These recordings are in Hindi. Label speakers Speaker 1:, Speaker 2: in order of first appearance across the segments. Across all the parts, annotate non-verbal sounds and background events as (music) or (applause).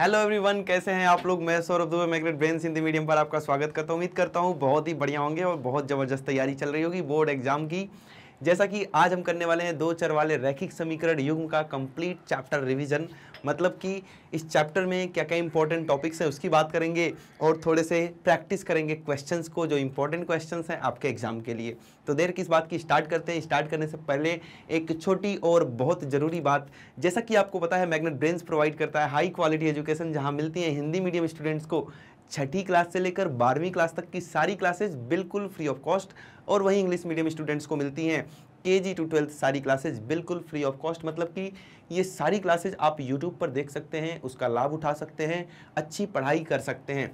Speaker 1: हेलो एवरीवन कैसे हैं आप लोग मैं Saurabh Dubey Magnet Brains Hindi medium पर आपका स्वागत करता हूं उम्मीद करता हूं बहुत ही बढ़िया होंगे और बहुत ज़बरदस्त तैयारी चल रही होगी बोर्ड एग्जाम की जैसा कि आज हम करने वाले हैं दो चर वाले रैखिक समीकरण युग्म का कंप्लीट चैप्टर रिवीजन मतलब कि इस चैप्टर में क्या क्या इंपॉर्टेंट टॉपिक्स हैं उसकी बात करेंगे और थोड़े से प्रैक्टिस करेंगे क्वेश्चंस को जो इंपॉर्टेंट क्वेश्चंस हैं आपके एग्जाम के लिए तो देर किस बात की स्टार्ट करते हैं स्टार्ट करने से पहले एक छोटी और बहुत ज़रूरी बात जैसा कि आपको पता है मैग्नेट ब्रेन्स प्रोवाइड करता है हाई क्वालिटी एजुकेशन जहाँ मिलती है हिंदी मीडियम स्टूडेंट्स को छठी क्लास से लेकर बारहवीं क्लास तक की सारी क्लासेज बिल्कुल फ्री ऑफ कॉस्ट और वहीं इंग्लिश मीडियम स्टूडेंट्स को मिलती हैं के जी टू ट्वेल्थ सारी क्लासेज बिल्कुल फ्री ऑफ कॉस्ट मतलब कि ये सारी क्लासेज आप यूट्यूब पर देख सकते हैं उसका लाभ उठा सकते हैं अच्छी पढ़ाई कर सकते हैं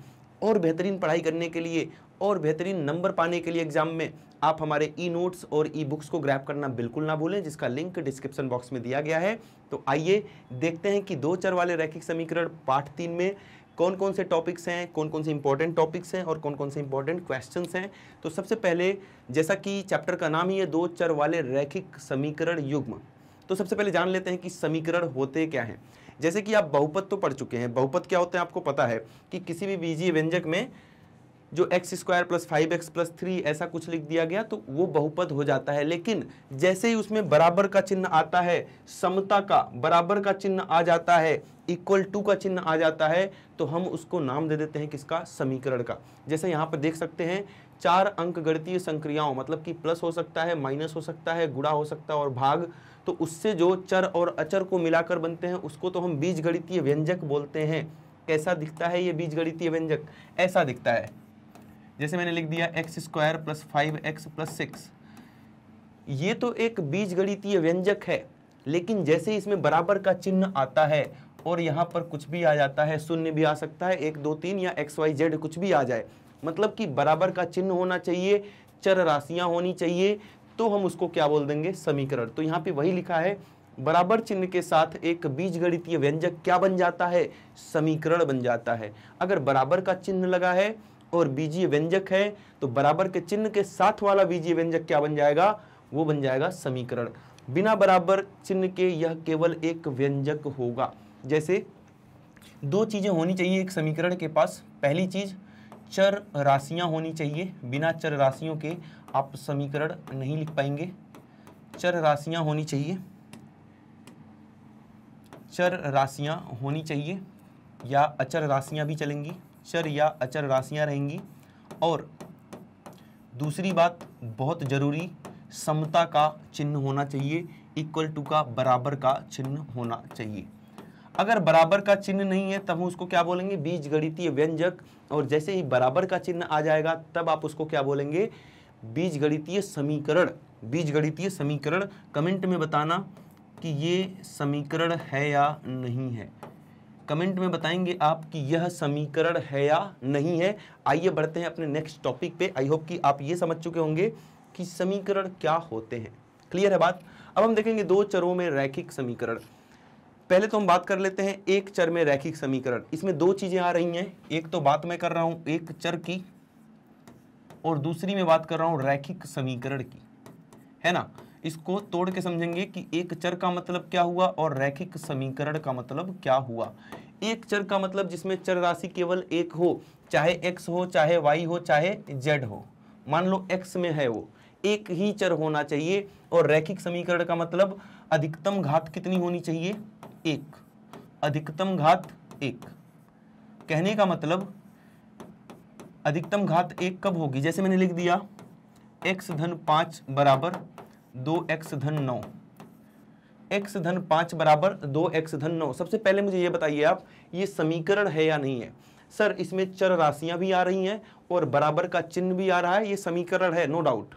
Speaker 1: और बेहतरीन पढ़ाई करने के लिए और बेहतरीन नंबर पाने के लिए एग्जाम में आप हमारे ई नोट्स और ई बुक्स को ग्रैप करना बिल्कुल ना भूलें जिसका लिंक डिस्क्रिप्शन बॉक्स में दिया गया है तो आइए देखते हैं कि दो चर वाले रैखिक समीकरण पाठ तीन में कौन कौन से टॉपिक्स हैं कौन कौन से इंपॉर्टेंट टॉपिक्स हैं और कौन कौन से इंपॉर्टेंट क्वेश्चन हैं तो सबसे पहले जैसा कि चैप्टर का नाम ही है दो चर वाले रैखिक समीकरण युग्म तो सबसे पहले जान लेते हैं कि समीकरण होते क्या हैं जैसे कि आप बहुपत तो पढ़ चुके हैं बहुपत क्या होते हैं आपको पता है कि किसी भी बीजी व्यंजक में जो x square plus five x plus three ऐसा कुछ लिख दिया गया तो वो बहुपद हो जाता है लेकिन जैसे ही उसमें बराबर का चिन्ह आता है समता का बराबर का चिन्ह आ जाता है इक्वल टू का चिन्ह आ जाता है तो हम उसको नाम दे देते हैं किसका समीकरण का जैसे यहाँ पर देख सकते हैं चार अंक गणतीय संक्रियाओं मतलब कि प्लस हो सकता है माइनस हो सकता है गुड़ा हो सकता है और भाग तो उससे जो चर और अचर को मिलाकर बनते हैं उसको तो हम बीज गणितीय व्यंजक बोलते हैं कैसा दिखता है ये बीज गणितीय व्यंजक ऐसा दिखता है जैसे मैंने लिख दिया x square plus five x plus six ये तो एक बीजगणितीय व्यंजक है लेकिन जैसे इसमें बराबर का चिन्ह आता है और यहाँ पर कुछ भी आ जाता है शून्य भी आ सकता है एक दो तीन या एक्स वाई जेड कुछ भी आ जाए मतलब कि बराबर का चिन्ह होना चाहिए चर राशियाँ होनी चाहिए तो हम उसको क्या बोल देंगे समीकरण तो यहाँ पे वही लिखा है बराबर चिन्ह के साथ एक बीजगणितीय व्यंजक क्या बन जाता है समीकरण बन जाता है अगर बराबर का चिन्ह लगा है और बीजीय व्यंजक है तो बराबर के चिन्ह के साथ वाला बीजीय व्यंजक क्या बन जाएगा वो बन जाएगा समीकरण बिना बराबर चिन्ह के यह केवल एक व्यंजक होगा जैसे दो चीज़ें होनी चाहिए एक समीकरण के पास पहली चीज़ चर राशियां होनी चाहिए बिना चर राशियों के आप समीकरण नहीं लिख पाएंगे चर राशियां होनी चाहिए चर राशियां होनी चाहिए या अचर राशियां भी चलेंगी चर या अचर राशियाँ रहेंगी और दूसरी बात बहुत ज़रूरी समता का चिन्ह होना चाहिए इक्वल टू का बराबर का चिन्ह होना चाहिए अगर बराबर का चिन्ह नहीं है तब हम उसको क्या बोलेंगे बीज गणितीय व्यंजक और जैसे ही बराबर का चिन्ह आ जाएगा तब आप उसको क्या बोलेंगे बीज गणितीय समीकरण बीज गणितीय समीकरण कमेंट में बताना कि ये समीकरण है या नहीं है कमेंट में बताएंगे आप कि यह समीकरण है या नहीं है आइए बढ़ते हैं अपने नेक्स्ट टॉपिक पे आई होप कि आप ये समझ चुके होंगे कि समीकरण क्या होते हैं क्लियर है बात अब हम देखेंगे दो चरों में रैखिक समीकरण पहले तो हम बात कर लेते हैं एक चर में रैखिक समीकरण इसमें दो चीजें आ रही हैं एक तो बात मैं कर रहा हूं एक चर की और दूसरी में बात कर रहा हूं रैखिक समीकरण की है ना इसको तोड़ के समझेंगे कि एक चर का मतलब क्या हुआ और रैखिक समीकरण का मतलब क्या हुआ एक चर का मतलब जिसमें चर राशि केवल एक हो चाहे एक्स हो चाहे वाई हो चाहे जेड हो मान लो एक्स में है वो एक ही चर होना चाहिए और रैखिक समीकरण का मतलब अधिकतम घात कितनी होनी चाहिए एक अधिकतम घात एक कहने का मतलब अधिकतम घात एक कब होगी जैसे मैंने लिख दिया एक्स धन पांच बराबर दो एक्स धन नौ एक्स धन पांच बराबर दो एक्स धन नौ सबसे पहले मुझे ये बताइए आप ये समीकरण है या नहीं है सर इसमें चर राशियां भी आ रही हैं और बराबर का चिन्ह भी आ रहा है ये समीकरण है नो डाउट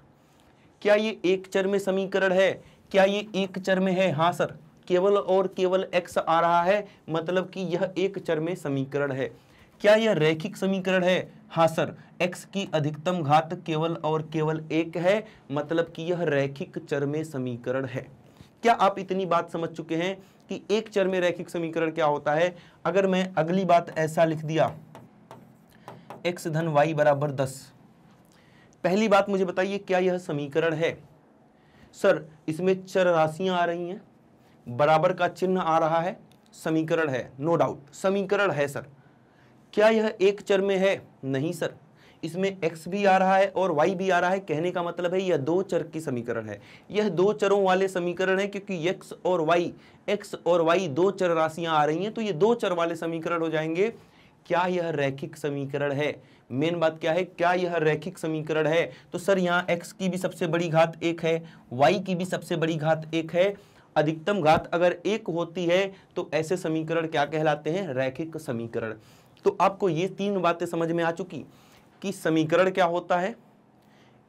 Speaker 1: क्या ये एक चर में समीकरण है क्या ये एक चर में है हाँ सर केवल और केवल x आ रहा है मतलब कि यह एक चर में समीकरण है क्या यह रैखिक समीकरण है हाँ सर x की अधिकतम घात केवल और केवल एक है मतलब कि यह रैखिक चर में समीकरण है क्या आप इतनी बात समझ चुके हैं कि एक चर में रैखिक समीकरण क्या होता है अगर मैं अगली बात ऐसा लिख दिया x धन y बराबर दस पहली बात मुझे बताइए क्या यह समीकरण है सर इसमें चर राशियां आ रही हैं बराबर का चिन्ह आ रहा है समीकरण है नो no डाउट समीकरण है सर क्या यह एक चर में है नहीं सर इसमें x भी आ रहा है और y भी आ रहा है कहने का मतलब है यह दो चर की समीकरण है यह दो चरों वाले समीकरण है क्योंकि x और y x और y दो चर राशियां आ रही हैं तो ये दो चर वाले समीकरण हो जाएंगे क्या यह रैखिक समीकरण है मेन बात क्या है क्या यह रैखिक समीकरण है तो सर यहाँ x की भी सबसे बड़ी घात एक है y की भी सबसे बड़ी घात एक है अधिकतम घात अगर एक होती है तो ऐसे समीकरण क्या कहलाते हैं रैखिक समीकरण तो आपको ये तीन बातें समझ में आ चुकी कि समीकरण क्या होता है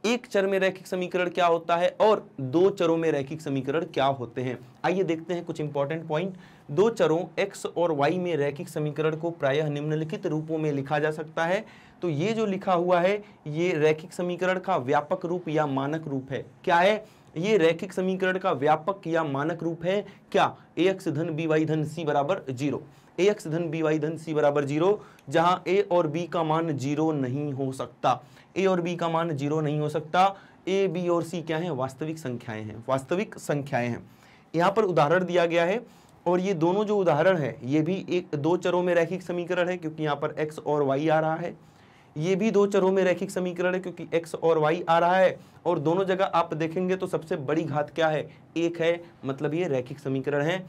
Speaker 1: एक चर में रैखिक समीकरण क्या होता है और दो चरों में रैखिक समीकरण क्या होते हैं आइए देखते हैं कुछ इंपॉर्टेंट पॉइंट दो चरों x और y में रैखिक समीकरण को प्रायः निम्नलिखित रूपों में लिखा जा सकता है तो ये जो लिखा हुआ है ये रैखिक समीकरण का व्यापक रूप या मानक रूप है क्या है ये रैखिक समीकरण का व्यापक या मानक रूप है क्या ए एक्स धन बी वाई धन सी बराबर जीरो ए एक्स धन बी वाई धन सी बराबर जीरो जहां ए और बी का मान जीरो नहीं हो सकता ए और बी का मान जीरो नहीं हो सकता ए बी और सी क्या है वास्तविक संख्याएं हैं वास्तविक संख्याएं हैं यहां पर उदाहरण दिया गया है और ये दोनों जो उदाहरण है ये भी एक दो चरों में रैखिक समीकरण है क्योंकि यहाँ पर एक्स और वाई आ रहा है ये भी दो चरों में रैखिक समीकरण है क्योंकि एक्स और वाई आ रहा है और दोनों जगह आप देखेंगे तो सबसे बड़ी घात क्या है एक है मतलब ये रैखिक समीकरण है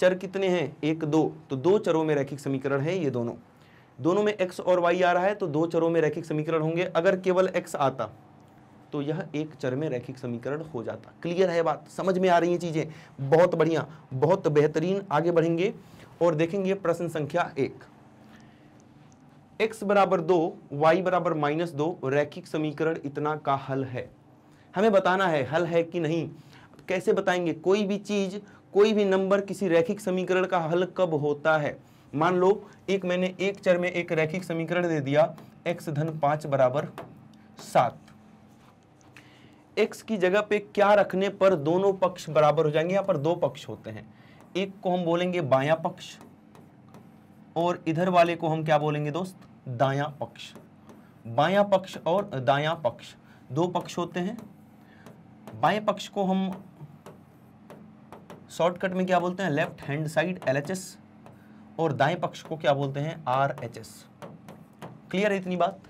Speaker 1: चर कितने हैं एक दो तो दो चरों में रैखिक समीकरण है ये दोनों दोनों में एक्स और वाई आ रहा है तो दो चरों में रैखिक समीकरण होंगे अगर केवल एक्स आता तो यह एक चर में रैखिक समीकरण हो जाता क्लियर है बात समझ में आ रही है चीज़ें बहुत बढ़िया बहुत बेहतरीन आगे बढ़ेंगे और देखेंगे प्रश्न संख्या एक x बराबर दो वाई बराबर माइनस दो रैखिक समीकरण इतना का हल है हमें बताना है हल है कि नहीं कैसे बताएंगे कोई भी चीज़ कोई भी नंबर किसी रैखिक समीकरण का हल कब होता है मान लो एक मैंने एक चर में एक रैखिक समीकरण दे दिया एक्स धन पांच बराबर सात एक्स की जगह पे क्या रखने पर दोनों पक्ष बराबर हो जाएंगे यहां पर दो पक्ष होते हैं एक को हम बोलेंगे बाया पक्ष और इधर वाले को हम क्या बोलेंगे दोस्त दाया पक्ष बाया पक्ष और दाया पक्ष दो पक्ष होते हैं बाएं पक्ष को हम शॉर्टकट में क्या बोलते हैं लेफ्ट हैंड साइड एल और दाएं पक्ष को क्या बोलते हैं आर क्लियर है इतनी बात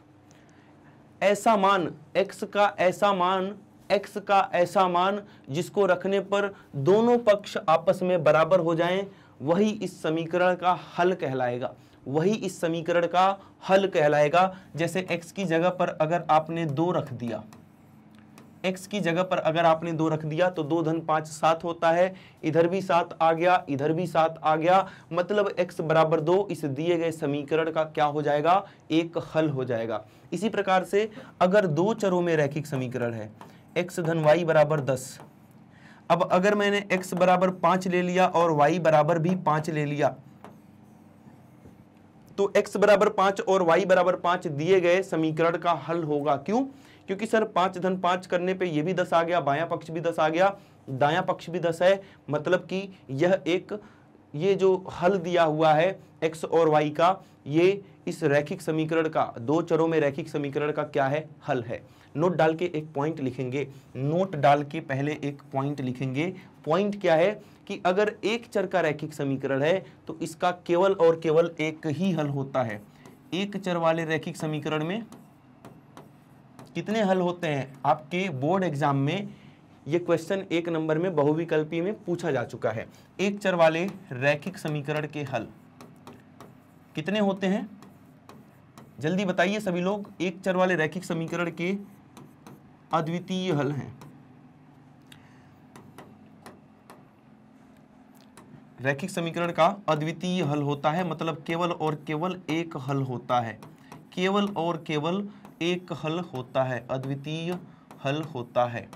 Speaker 1: ऐसा मान x का ऐसा मान x का ऐसा मान जिसको रखने पर दोनों पक्ष आपस में बराबर हो जाएं वही इस समीकरण का हल कहलाएगा वही इस समीकरण का हल कहलाएगा जैसे x की जगह पर अगर आपने दो रख दिया एक्स की जगह पर अगर आपने दो रख दिया तो दो धन पांच सात होता है इधर भी सात आ गया इधर भी सात आ गया मतलब एक्स बराबर दो इस दिए गए समीकरण का क्या हो जाएगा एक हल हो जाएगा इसी प्रकार से अगर दो चरों में रैखिक समीकरण है एक्स धन वाई बराबर दस अब अगर मैंने एक्स बराबर पांच ले लिया और वाई बराबर भी पांच ले लिया तो x बराबर पांच और y बराबर पांच दिए गए समीकरण का हल होगा क्यों क्योंकि सर पाँच धन पाँच करने पे ये भी दस आ गया बायां पक्ष भी दस आ गया दायां पक्ष भी दस है मतलब कि यह एक ये जो हल दिया हुआ है एक्स और वाई का ये इस रैखिक समीकरण का दो चरों में रैखिक समीकरण का क्या है हल है नोट डाल के एक पॉइंट लिखेंगे नोट डाल के पहले एक पॉइंट लिखेंगे पॉइंट क्या है कि अगर एक चर का रैखिक समीकरण है तो इसका केवल और केवल एक ही हल होता है एक चर वाले रैखिक समीकरण में कितने हल होते हैं आपके बोर्ड एग्जाम में ये क्वेश्चन एक नंबर में बहुविकल्पी में पूछा जा चुका है एक चर वाले रैखिक समीकरण के हल कितने होते हैं जल्दी बताइए सभी लोग एक चर वाले रैखिक समीकरण के अद्वितीय हल हैं रैखिक समीकरण का अद्वितीय हल होता है मतलब केवल और केवल एक हल होता है केवल और केवल एक हल होता है अद्वितीय हल होता है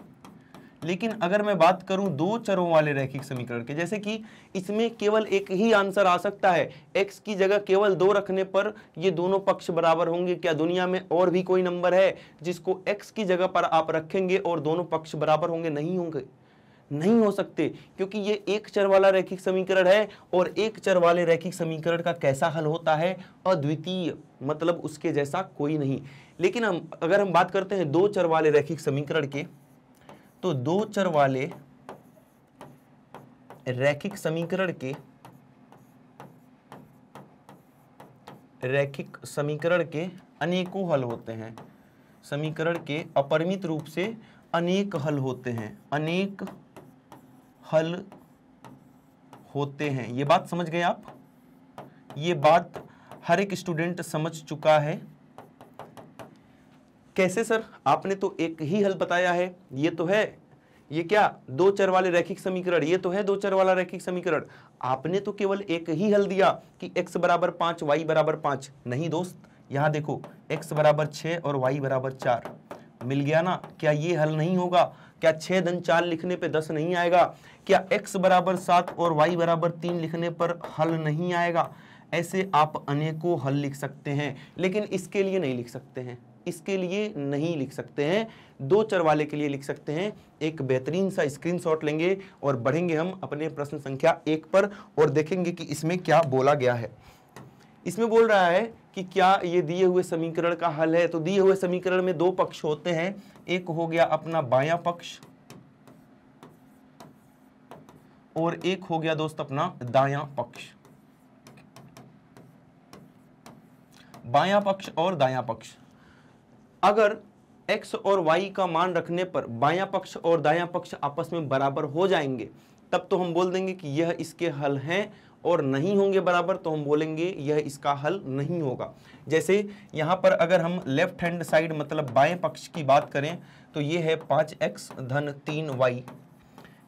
Speaker 1: लेकिन अगर मैं बात करूं दो चरों वाले रैखिक समीकरण के जैसे कि इसमें केवल एक ही आंसर आ सकता है x की जगह केवल दो रखने पर ये दोनों पक्ष बराबर होंगे क्या दुनिया में और भी कोई नंबर है जिसको x की जगह पर आप रखेंगे और दोनों पक्ष बराबर होंगे नहीं होंगे नहीं हो सकते क्योंकि ये एक चर वाला रैखिक समीकरण है और एक चर वाले रैखिक समीकरण का कैसा हल होता है अद्वितीय मतलब उसके जैसा कोई नहीं लेकिन हम अगर हम बात करते हैं दो चर वाले रैखिक समीकरण के तो दो चर वाले रैखिक समीकरण के रैखिक समीकरण के अनेकों हल होते हैं समीकरण के अपरिमित रूप से अनेक हल होते हैं अनेक हल होते हैं ये बात समझ गए आप ये बात हर एक स्टूडेंट समझ चुका है कैसे सर आपने तो एक ही हल बताया है ये तो है ये क्या दो चर वाले रैखिक समीकरण ये तो है दो चर वाला रैखिक समीकरण आपने तो केवल एक ही हल दिया कि x बराबर पांच वाई बराबर पांच नहीं दोस्त यहां देखो x बराबर छ और y बराबर चार मिल गया ना क्या ये हल नहीं होगा क्या छह धन चार लिखने पे दस नहीं आएगा क्या x बराबर सात और y बराबर तीन लिखने पर हल नहीं आएगा ऐसे आप अनेकों हल लिख सकते हैं लेकिन इसके लिए नहीं लिख सकते हैं इसके लिए नहीं लिख सकते हैं दो चर वाले के लिए लिख सकते हैं एक बेहतरीन सा स्क्रीनशॉट लेंगे और बढ़ेंगे हम अपने प्रश्न संख्या एक पर और देखेंगे कि इसमें क्या बोला गया है इसमें बोल रहा है कि क्या ये दिए हुए समीकरण का हल है तो दिए हुए समीकरण में दो पक्ष होते हैं एक हो गया अपना बाया पक्ष और एक हो गया दोस्त अपना दाया पक्ष बाया पक्ष और दाया पक्ष अगर एक्स और वाई का मान रखने पर बाया पक्ष और दाया पक्ष आपस में बराबर हो जाएंगे तब तो हम बोल देंगे कि यह इसके हल हैं और नहीं होंगे बराबर तो हम बोलेंगे यह इसका हल नहीं होगा जैसे यहाँ पर अगर हम लेफ्ट हैंड साइड मतलब बाएं पक्ष की बात करें तो ये है पाँच एक्स धन तीन वाई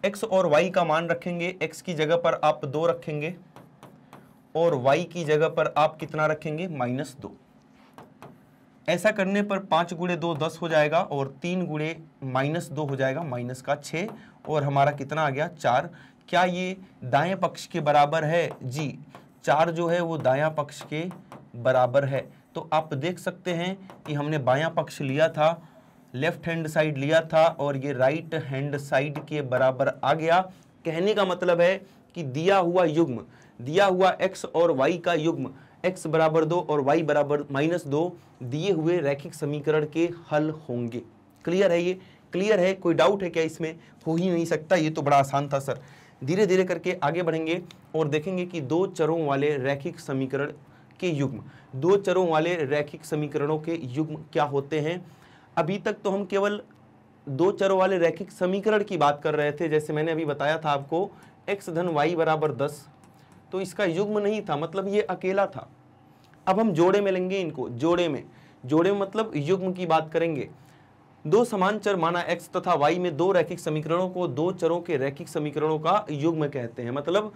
Speaker 1: एक्स और वाई का मान रखेंगे एक्स की जगह पर आप दो रखेंगे और वाई की जगह पर आप कितना रखेंगे माइनस दो ऐसा करने पर पाँच गुड़े दो दस हो जाएगा और तीन गुड़े माइनस दो हो जाएगा माइनस का छः और हमारा कितना आ गया चार क्या ये दाएं पक्ष के बराबर है जी चार जो है वो दायां पक्ष के बराबर है तो आप देख सकते हैं कि हमने बायां पक्ष लिया था लेफ्ट हैंड साइड लिया था और ये राइट हैंड साइड के बराबर आ गया कहने का मतलब है कि दिया हुआ युग्म दिया हुआ एक्स और वाई का युग्म x बराबर दो और y बराबर माइनस दो दिए हुए रैखिक समीकरण के हल होंगे क्लियर है ये क्लियर है कोई डाउट है क्या इसमें हो ही नहीं सकता ये तो बड़ा आसान था सर धीरे धीरे करके आगे बढ़ेंगे और देखेंगे कि दो चरों वाले रैखिक समीकरण के युग्म दो चरों वाले रैखिक समीकरणों के युग्म क्या होते हैं अभी तक तो हम केवल दो चरों वाले रैखिक समीकरण की बात कर रहे थे जैसे मैंने अभी बताया था आपको एक्स धन वाई बराबर दस तो इसका युग्म नहीं था मतलब ये अकेला था अब हम जोड़े में लेंगे इनको जोड़े में जोड़े में मतलब युग्म की बात करेंगे दो समान चर माना एक्स तथा वाई में दो रैखिक समीकरणों को दो चरों के रैखिक समीकरणों का युग्म कहते हैं मतलब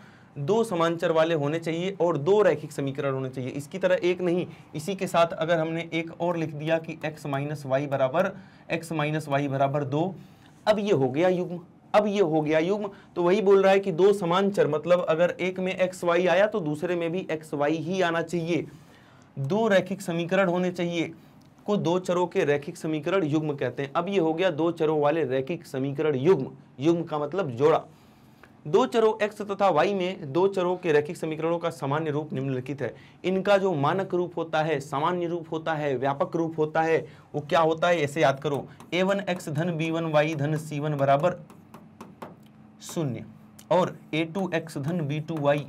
Speaker 1: दो समान चर वाले होने चाहिए और दो रैखिक समीकरण होने चाहिए इसकी तरह एक नहीं इसी के साथ अगर हमने एक और लिख दिया कि x माइनस वाई बराबर एक्स माइनस वाई बराबर दो अब ये हो गया युग्म अब ये हो गया युग्म तो वही बोल रहा है कि दो समान चर मतलब अगर एक में एक्स वाई आया तो दूसरे में भी एक्स वाई ही आना चाहिए दो रैखिक समीकरण होने चाहिए को दो चरों के रैखिक समीकरण युग्म कहते हैं अब ये हो गया दो चरों वाले रैखिक समीकरण युग्म युग्म का मतलब जोड़ा दो चरों x तथा y में दो चरों के रैखिक समीकरणों का सामान्य रूप निम्नलिखित है इनका जो मानक रूप होता है सामान्य रूप होता है व्यापक रूप होता है वो क्या होता है ऐसे याद करो ए वन एक्स धन बी वन वाई धन सी वन बराबर शून्य और ए टू एक्स धन बी टू वाई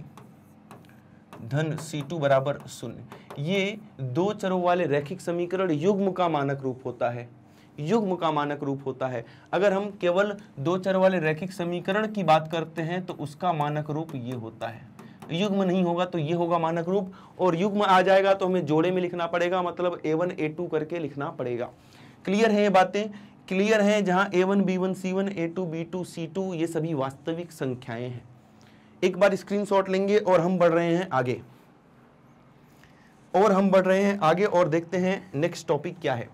Speaker 1: धन सी टू बराबर शून्य ये दो चरों वाले रैखिक समीकरण युग्म का मानक रूप होता है युग्म का मानक रूप होता है अगर हम केवल दो चर वाले रैखिक समीकरण की बात करते हैं तो उसका मानक रूप ये होता है युग्म नहीं होगा तो ये होगा मानक रूप और युग्म आ जाएगा तो हमें जोड़े में लिखना पड़ेगा मतलब ए वन ए टू करके लिखना पड़ेगा क्लियर है ये बातें क्लियर है जहां a one b one c one a two b two c two ये सभी वास्तविक संख्याएं हैं एक बार स्क्रीनशॉट लेंगे और हम बढ़ रहे हैं आगे और हम बढ़ रहे हैं आगे और देखते हैं नेक्स्ट टॉपिक क्या है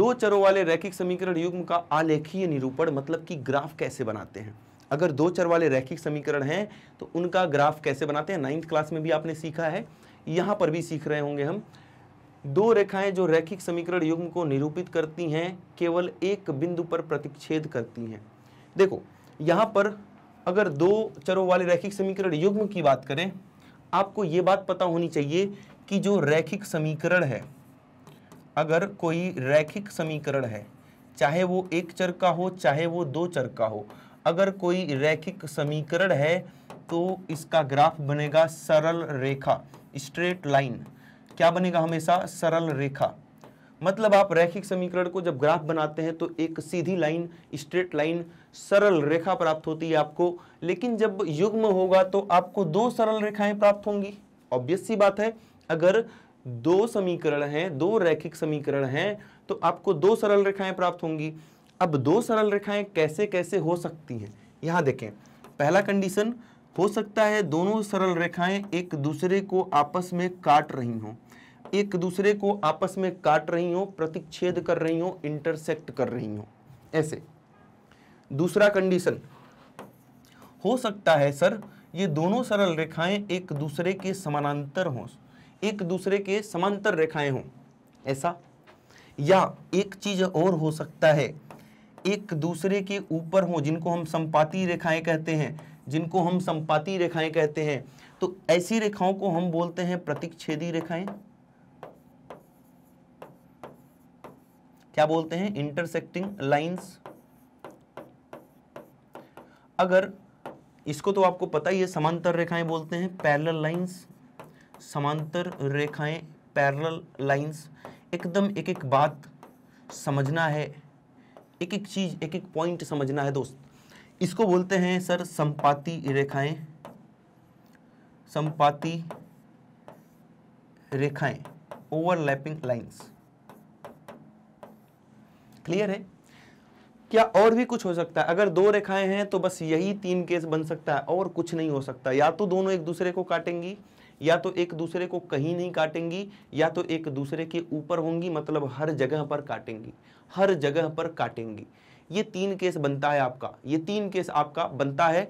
Speaker 1: दो चरों वाले रैखिक समीकरण युग्म का आलेखीय निरूपण मतलब कि ग्राफ कैसे बनाते हैं अगर दो चर वाले रैखिक समीकरण हैं तो उनका ग्राफ कैसे बनाते हैं नाइन्थ क्लास में भी आपने सीखा है यहाँ पर भी सीख रहे होंगे हम दो रेखाएं जो रैखिक समीकरण युग्म को निरूपित करती हैं केवल एक बिंदु पर प्रतिच्छेद करती हैं देखो यहाँ पर अगर दो चरों वाले रैखिक समीकरण युग्म की बात करें आपको ये बात पता होनी चाहिए कि जो रैखिक समीकरण है अगर कोई रैखिक समीकरण है चाहे वो एक चर का हो चाहे वो दो चर का हो अगर कोई रैखिक समीकरण है तो इसका ग्राफ बनेगा सरल रेखा स्ट्रेट लाइन क्या बनेगा हमेशा सरल रेखा मतलब आप रैखिक समीकरण को जब ग्राफ बनाते हैं तो एक सीधी लाइन स्ट्रेट लाइन सरल रेखा प्राप्त होती है आपको लेकिन जब युग्म होगा तो आपको दो सरल रेखाएं प्राप्त होंगी ऑब्वियस सी बात है अगर दो समीकरण हैं दो रैखिक समीकरण हैं तो आपको दो सरल रेखाएं प्राप्त होंगी अब दो सरल रेखाएं कैसे कैसे हो सकती हैं यहाँ देखें पहला कंडीशन हो सकता है दोनों सरल रेखाएं एक दूसरे को आपस में काट रही हों एक दूसरे को आपस में काट रही हो प्रतिच्छेद कर रही हो इंटरसेक्ट कर रही हो ऐसे दूसरा कंडीशन हो सकता है सर ये दोनों सरल रेखाएं एक दूसरे के समानांतर हों एक दूसरे के समांतर रेखाएं हों ऐसा या एक चीज और हो सकता है एक दूसरे के ऊपर हो जिनको हम संपाती रेखाएं कहते हैं जिनको हम संपाती रेखाएं कहते हैं तो ऐसी रेखाओं को हम बोलते हैं प्रतिच्छेदी रेखाएं क्या बोलते हैं इंटरसेक्टिंग लाइंस अगर इसको तो आपको पता ही है समांतर रेखाएं बोलते हैं पैरेलल लाइंस समांतर रेखाएं पैरेलल लाइंस एकदम एक एक बात समझना है एक एक चीज एक एक पॉइंट समझना है दोस्त इसको बोलते हैं सर संपाति रेखाएं संपाति रेखाएं ओवरलैपिंग लाइंस क्लियर है क्या और भी कुछ हो सकता है अगर दो रेखाएं हैं तो बस यही तीन केस बन सकता है और कुछ नहीं हो सकता या तो दोनों एक दूसरे को काटेंगी या तो एक दूसरे को कहीं नहीं काटेंगी या तो एक दूसरे के ऊपर होंगी मतलब हर जगह पर काटेंगी हर जगह पर काटेंगी ये तीन केस बनता है आपका ये तीन केस आपका बनता है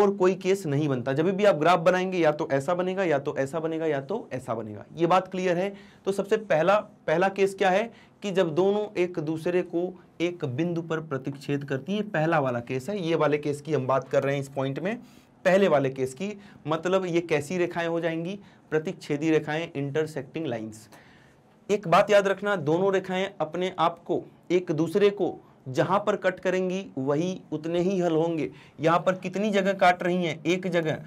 Speaker 1: और कोई केस नहीं बनता जब भी आप ग्राफ बनाएंगे या तो ऐसा बनेगा या तो ऐसा बनेगा या तो ऐसा बनेगा ये बात क्लियर है तो सबसे पहला पहला केस क्या है कि जब दोनों एक दूसरे को एक बिंदु पर प्रतिच्छेद करती है पहला वाला केस है ये वाले केस की हम बात कर रहे हैं इस पॉइंट में पहले वाले केस की मतलब ये कैसी रेखाएं हो जाएंगी प्रतिच्छेदी रेखाएं इंटरसेक्टिंग लाइंस एक बात याद रखना दोनों रेखाएं अपने आप को एक दूसरे को जहाँ पर कट करेंगी वही उतने ही हल होंगे यहाँ पर कितनी जगह काट रही हैं एक जगह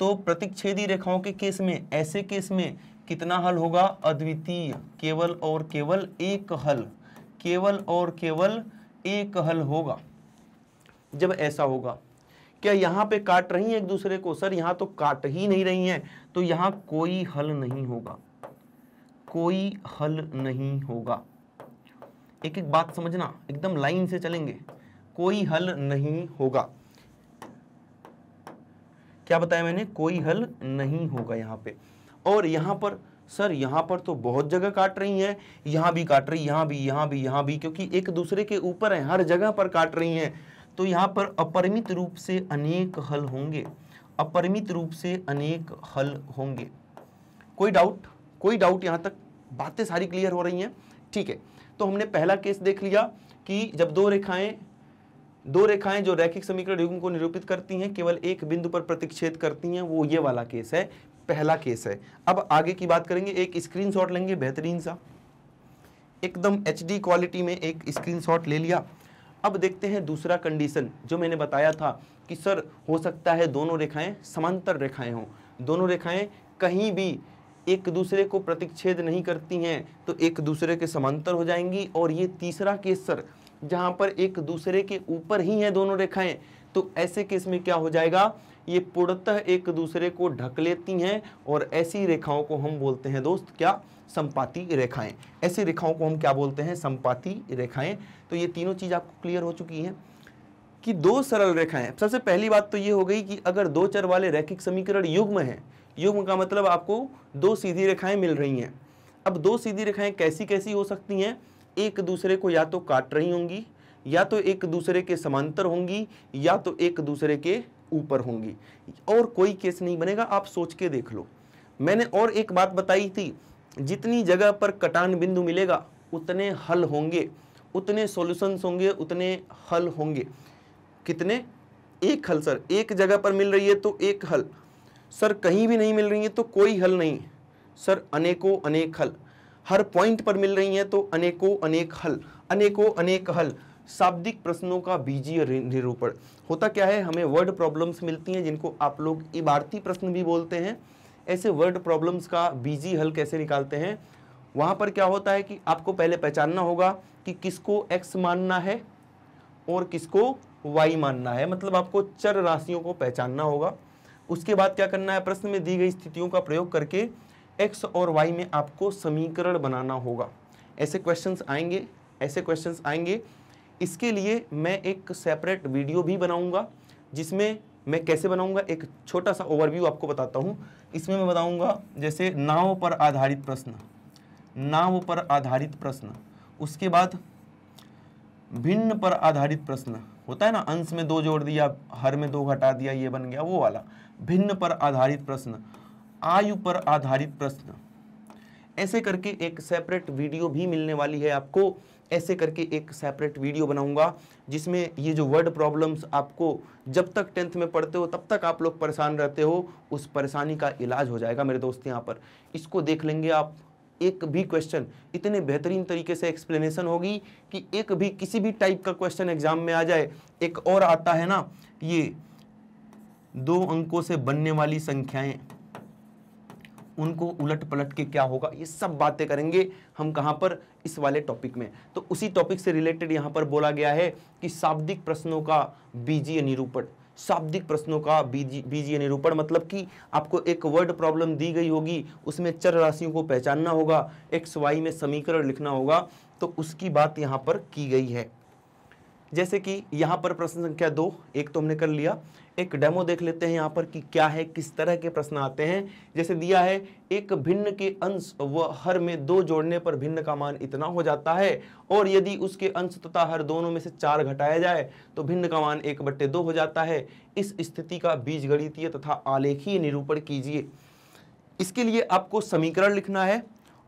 Speaker 1: तो प्रतिच्छेदी रेखाओं के केस में ऐसे केस में कितना हल होगा अद्वितीय केवल और केवल एक हल केवल और केवल एक हल होगा जब ऐसा होगा क्या यहाँ पे काट रही हैं एक दूसरे को सर यहाँ तो काट ही नहीं रही हैं तो यहाँ कोई हल नहीं होगा कोई हल नहीं होगा एक एक बात समझना एकदम लाइन से चलेंगे कोई हल नहीं होगा क्या बताया मैंने कोई हल नहीं होगा यहाँ पे और यहाँ पर सर यहां पर तो बहुत जगह काट रही है यहां भी काट रही यहां भी यहां भी यहां भी क्योंकि एक दूसरे के ऊपर है हर जगह पर काट रही है तो यहां पर अपरिमित रूप से अनेक हल होंगे अपरिमित रूप से अनेक हल होंगे कोई डाउट कोई डाउट यहां तक बातें सारी क्लियर हो रही हैं ठीक है तो हमने पहला केस देख लिया कि जब दो रेखाएं दो रेखाएं जो रैखिक समीकरण युग्म को निरूपित करती हैं केवल एक बिंदु पर प्रतिक्षेद करती हैं वो ये वाला केस है पहला केस है अब आगे की बात करेंगे एक स्क्रीनशॉट लेंगे बेहतरीन सा एकदम एच क्वालिटी में एक स्क्रीनशॉट ले लिया अब देखते हैं दूसरा कंडीशन जो मैंने बताया था कि सर हो सकता है दोनों रेखाएं समांतर रेखाएं हों दोनों रेखाएं कहीं भी एक दूसरे को प्रतिच्छेद नहीं करती हैं तो एक दूसरे के समांतर हो जाएंगी और ये तीसरा केस सर जहाँ पर एक दूसरे के ऊपर ही हैं दोनों रेखाएं तो ऐसे केस में क्या हो जाएगा ये पूर्णतः एक दूसरे को ढक लेती हैं और ऐसी रेखाओं को हम बोलते हैं दोस्त क्या संपाती रेखाएं ऐसी रेखाओं को हम क्या बोलते हैं संपाती रेखाएं तो ये तीनों चीज़ आपको क्लियर हो चुकी हैं कि दो सरल रेखाएं सबसे पहली बात तो ये हो गई कि अगर दो चर वाले रैखिक समीकरण युग्म हैं युग्म का मतलब आपको दो सीधी रेखाएं मिल रही हैं अब दो सीधी रेखाएं कैसी कैसी हो सकती हैं एक दूसरे को या तो काट रही होंगी या तो एक दूसरे के समांतर होंगी या तो एक दूसरे के ऊपर होंगी और कोई केस नहीं बनेगा आप सोच के देख लो मैंने और एक बात बताई थी जितनी जगह पर कटान बिंदु मिलेगा उतने हल होंगे उतने सॉल्यूशंस होंगे उतने हल होंगे कितने एक हल सर एक जगह पर मिल रही है तो एक हल सर कहीं भी नहीं मिल रही हैं तो कोई हल नहीं सर अनेकों अनेक हल हर पॉइंट पर मिल रही हैं तो अनेकों अनेक हल अनेकों अनेक हल शाब्दिक प्रश्नों का बीजीय निरूपण होता क्या है हमें वर्ड प्रॉब्लम्स मिलती हैं जिनको आप लोग इबारती प्रश्न भी बोलते हैं ऐसे वर्ड प्रॉब्लम्स का बीजी हल कैसे निकालते हैं वहाँ पर क्या होता है कि आपको पहले पहचानना होगा कि किसको एक्स मानना है और किसको वाई मानना है मतलब आपको चर राशियों को पहचानना होगा उसके बाद क्या करना है प्रश्न में दी गई स्थितियों का प्रयोग करके एक्स और वाई में आपको समीकरण बनाना होगा ऐसे क्वेश्चंस आएंगे ऐसे क्वेश्चंस आएंगे इसके लिए मैं एक सेपरेट वीडियो भी बनाऊंगा जिसमें मैं कैसे बनाऊंगा एक छोटा सा ओवरव्यू आपको बताता हूँ इसमें मैं बताऊंगा जैसे नाव पर आधारित प्रश्न नाव पर आधारित प्रश्न उसके बाद भिन्न पर आधारित प्रश्न होता है ना अंश में दो जोड़ दिया हर में दो घटा दिया ये बन गया वो वाला भिन्न पर आधारित प्रश्न आयु पर आधारित प्रश्न ऐसे करके एक सेपरेट वीडियो भी मिलने वाली है आपको ऐसे करके एक सेपरेट वीडियो बनाऊंगा जिसमें ये जो वर्ड प्रॉब्लम्स आपको जब तक टेंथ में पढ़ते हो तब तक आप लोग परेशान रहते हो उस परेशानी का इलाज हो जाएगा मेरे दोस्त यहाँ पर इसको देख लेंगे आप एक भी क्वेश्चन इतने बेहतरीन तरीके से एक्सप्लेनेशन होगी कि एक भी किसी भी टाइप का क्वेश्चन एग्जाम में आ जाए एक और आता है ना ये दो अंकों से बनने वाली संख्याएं उनको उलट पलट के क्या होगा ये सब बातें करेंगे हम कहां पर इस वाले टॉपिक में तो उसी टॉपिक से रिलेटेड यहां पर बोला गया है कि शाब्दिक प्रश्नों का बीजीय निरूपण शाब्दिक प्रश्नों का बीजी बीजीय निरूपण मतलब कि आपको एक वर्ड प्रॉब्लम दी गई होगी उसमें चर राशियों को पहचानना होगा एक्स वाई में समीकरण लिखना होगा तो उसकी बात यहाँ पर की गई है जैसे कि यहाँ पर प्रश्न संख्या दो एक तो हमने कर लिया एक डेमो देख लेते हैं यहाँ पर कि क्या है किस तरह के प्रश्न आते हैं जैसे दिया है एक भिन्न के अंश व हर में दो जोड़ने पर भिन्न का मान इतना हो जाता है और यदि उसके अंश तथा हर दोनों में से चार घटाया जाए तो भिन्न का मान एक बट्टे दो हो जाता है इस स्थिति का बीजगणितीय तथा आलेखीय निरूपण कीजिए इसके लिए आपको समीकरण लिखना है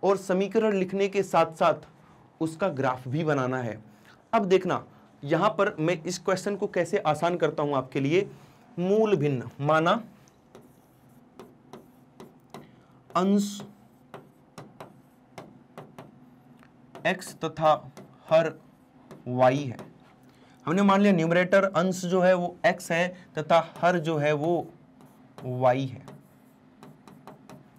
Speaker 1: और समीकरण लिखने के साथ साथ उसका ग्राफ भी बनाना है अब देखना यहाँ पर मैं इस क्वेश्चन को कैसे आसान करता हूँ आपके लिए मूल भिन्न माना अंश x तथा हर y है हमने मान लिया न्यूमरेटर अंश जो है वो x है तथा हर जो है वो y है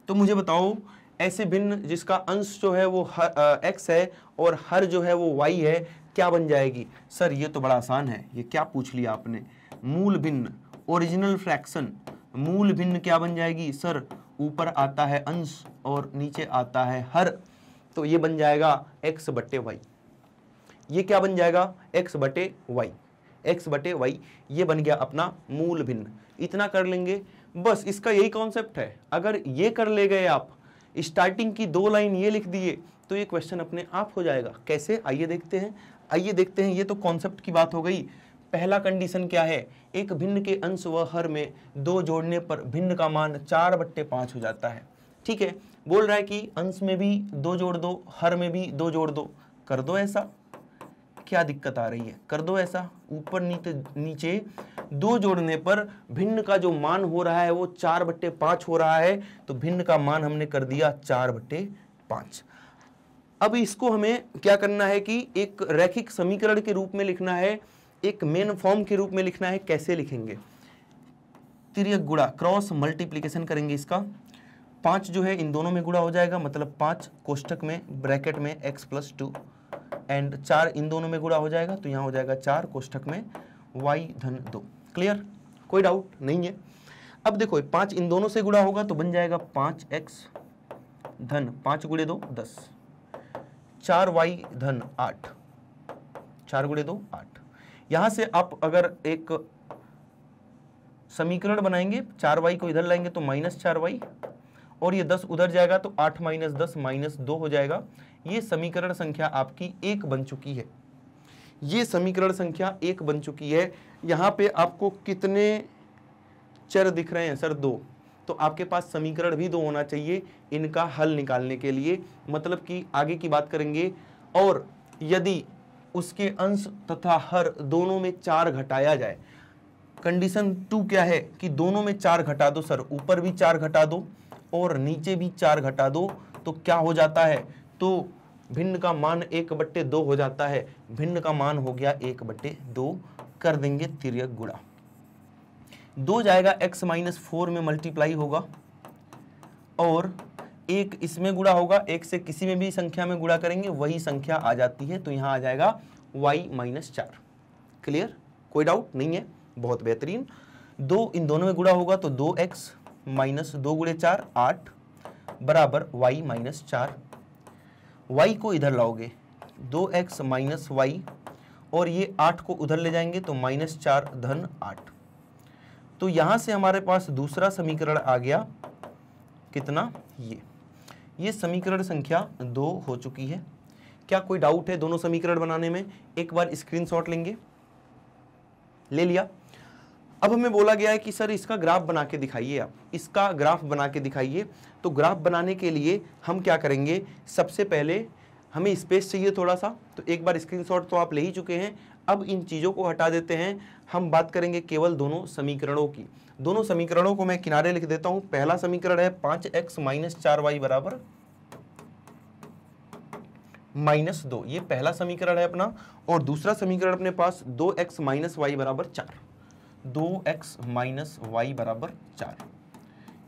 Speaker 1: तो मुझे बताओ ऐसे भिन्न जिसका अंश जो है वो हर, आ, x है और हर जो है वो y है क्या बन जाएगी सर ये तो बड़ा आसान है ये क्या पूछ लिया आपने मूल भिन्न ओरिजिनल फ्रैक्शन मूल भिन्न क्या बन जाएगी सर ऊपर आता है अंश और नीचे आता है हर तो ये बन जाएगा x बटे वाई ये क्या बन जाएगा x बटे वाई एक्स बटे वाई ये बन गया अपना मूल भिन्न इतना कर लेंगे बस इसका यही कॉन्सेप्ट है अगर ये कर ले गए आप स्टार्टिंग की दो लाइन ये लिख दिए तो ये क्वेश्चन अपने आप हो जाएगा कैसे आइए देखते हैं आइए देखते हैं ये तो कॉन्सेप्ट की बात हो गई पहला कंडीशन क्या है एक भिन्न के अंश व हर में दो जोड़ने पर भिन्न का मान चार बट्टे पाँच हो जाता है ठीक है बोल रहा है कि अंश में भी दो जोड़ दो हर में भी दो जोड़ दो कर दो ऐसा क्या दिक्कत आ रही है कर दो ऐसा ऊपर नीचे नीचे दो जोड़ने पर भिन्न का जो मान हो रहा है वो चार बट्टे पाँच हो रहा है तो भिन्न का मान हमने कर दिया चार बट्टे पाँच अब इसको हमें क्या करना है कि एक रैखिक समीकरण के रूप में लिखना है एक मेन फॉर्म के रूप में लिखना है कैसे लिखेंगे त्रियक गुड़ा क्रॉस मल्टीप्लीकेशन करेंगे इसका पाँच जो है इन दोनों में गुड़ा हो जाएगा मतलब पाँच कोष्टक में ब्रैकेट में एक्स प्लस टू एंड चार इन दोनों में गुड़ा हो जाएगा तो यहाँ हो जाएगा चार कोष्टक में वाई धन दो क्लियर कोई डाउट नहीं है अब देखो पाँच इन दोनों से गुड़ा होगा तो बन जाएगा पाँच एक्स धन पाँच गुड़े दो दस चार वाई धन आठ चार गुड़े दो आठ यहां से आप अगर एक समीकरण बनाएंगे चार वाई को इधर लाएंगे तो माइनस चार वाई और ये दस उधर जाएगा तो आठ माइनस दस माइनस दो हो जाएगा ये समीकरण संख्या आपकी एक बन चुकी है ये समीकरण संख्या एक बन चुकी है यहाँ पे आपको कितने चर दिख रहे हैं सर दो तो आपके पास समीकरण भी दो होना चाहिए इनका हल निकालने के लिए मतलब कि आगे की बात करेंगे और यदि उसके अंश तथा हर दोनों में चार घटाया जाए कंडीशन टू क्या है कि दोनों में चार घटा दो सर ऊपर भी चार घटा दो और नीचे भी चार घटा दो तो क्या हो जाता है तो भिन्न का मान एक बट्टे दो हो जाता है भिन्न का मान हो गया एक बट्टे दो कर देंगे तिरक गुड़ा दो जाएगा x माइनस फोर में मल्टीप्लाई होगा और एक इसमें गुड़ा होगा एक से किसी में भी संख्या में गुड़ा करेंगे वही संख्या आ जाती है तो यहाँ आ जाएगा वाई माइनस चार क्लियर कोई डाउट नहीं है बहुत बेहतरीन दो इन दोनों में गुड़ा होगा तो दो एक्स माइनस दो गुड़े चार आठ बराबर वाई माइनस चार वाई को इधर लाओगे दो एक्स माइनस वाई और ये आठ को उधर ले जाएंगे तो माइनस चार धन आठ तो यहाँ से हमारे पास दूसरा समीकरण आ गया कितना ये ये समीकरण संख्या दो हो चुकी है क्या कोई डाउट है दोनों समीकरण बनाने में एक बार स्क्रीनशॉट लेंगे ले लिया अब हमें बोला गया है कि सर इसका ग्राफ बना के दिखाइए आप इसका ग्राफ बना के दिखाइए तो ग्राफ बनाने के लिए हम क्या करेंगे सबसे पहले हमें स्पेस चाहिए थोड़ा सा तो एक बार स्क्रीनशॉट तो आप ले ही चुके हैं अब इन चीज़ों को हटा देते हैं हम बात करेंगे केवल दोनों समीकरणों की दोनों समीकरणों को मैं किनारे लिख देता हूं पहला समीकरण है पांच एक्स माइनस चार वाई बराबर माइनस दो ये पहला समीकरण है अपना और दूसरा समीकरण अपने पास दो एक्स माइनस वाई बराबर चार दो एक्स माइनस वाई बराबर चार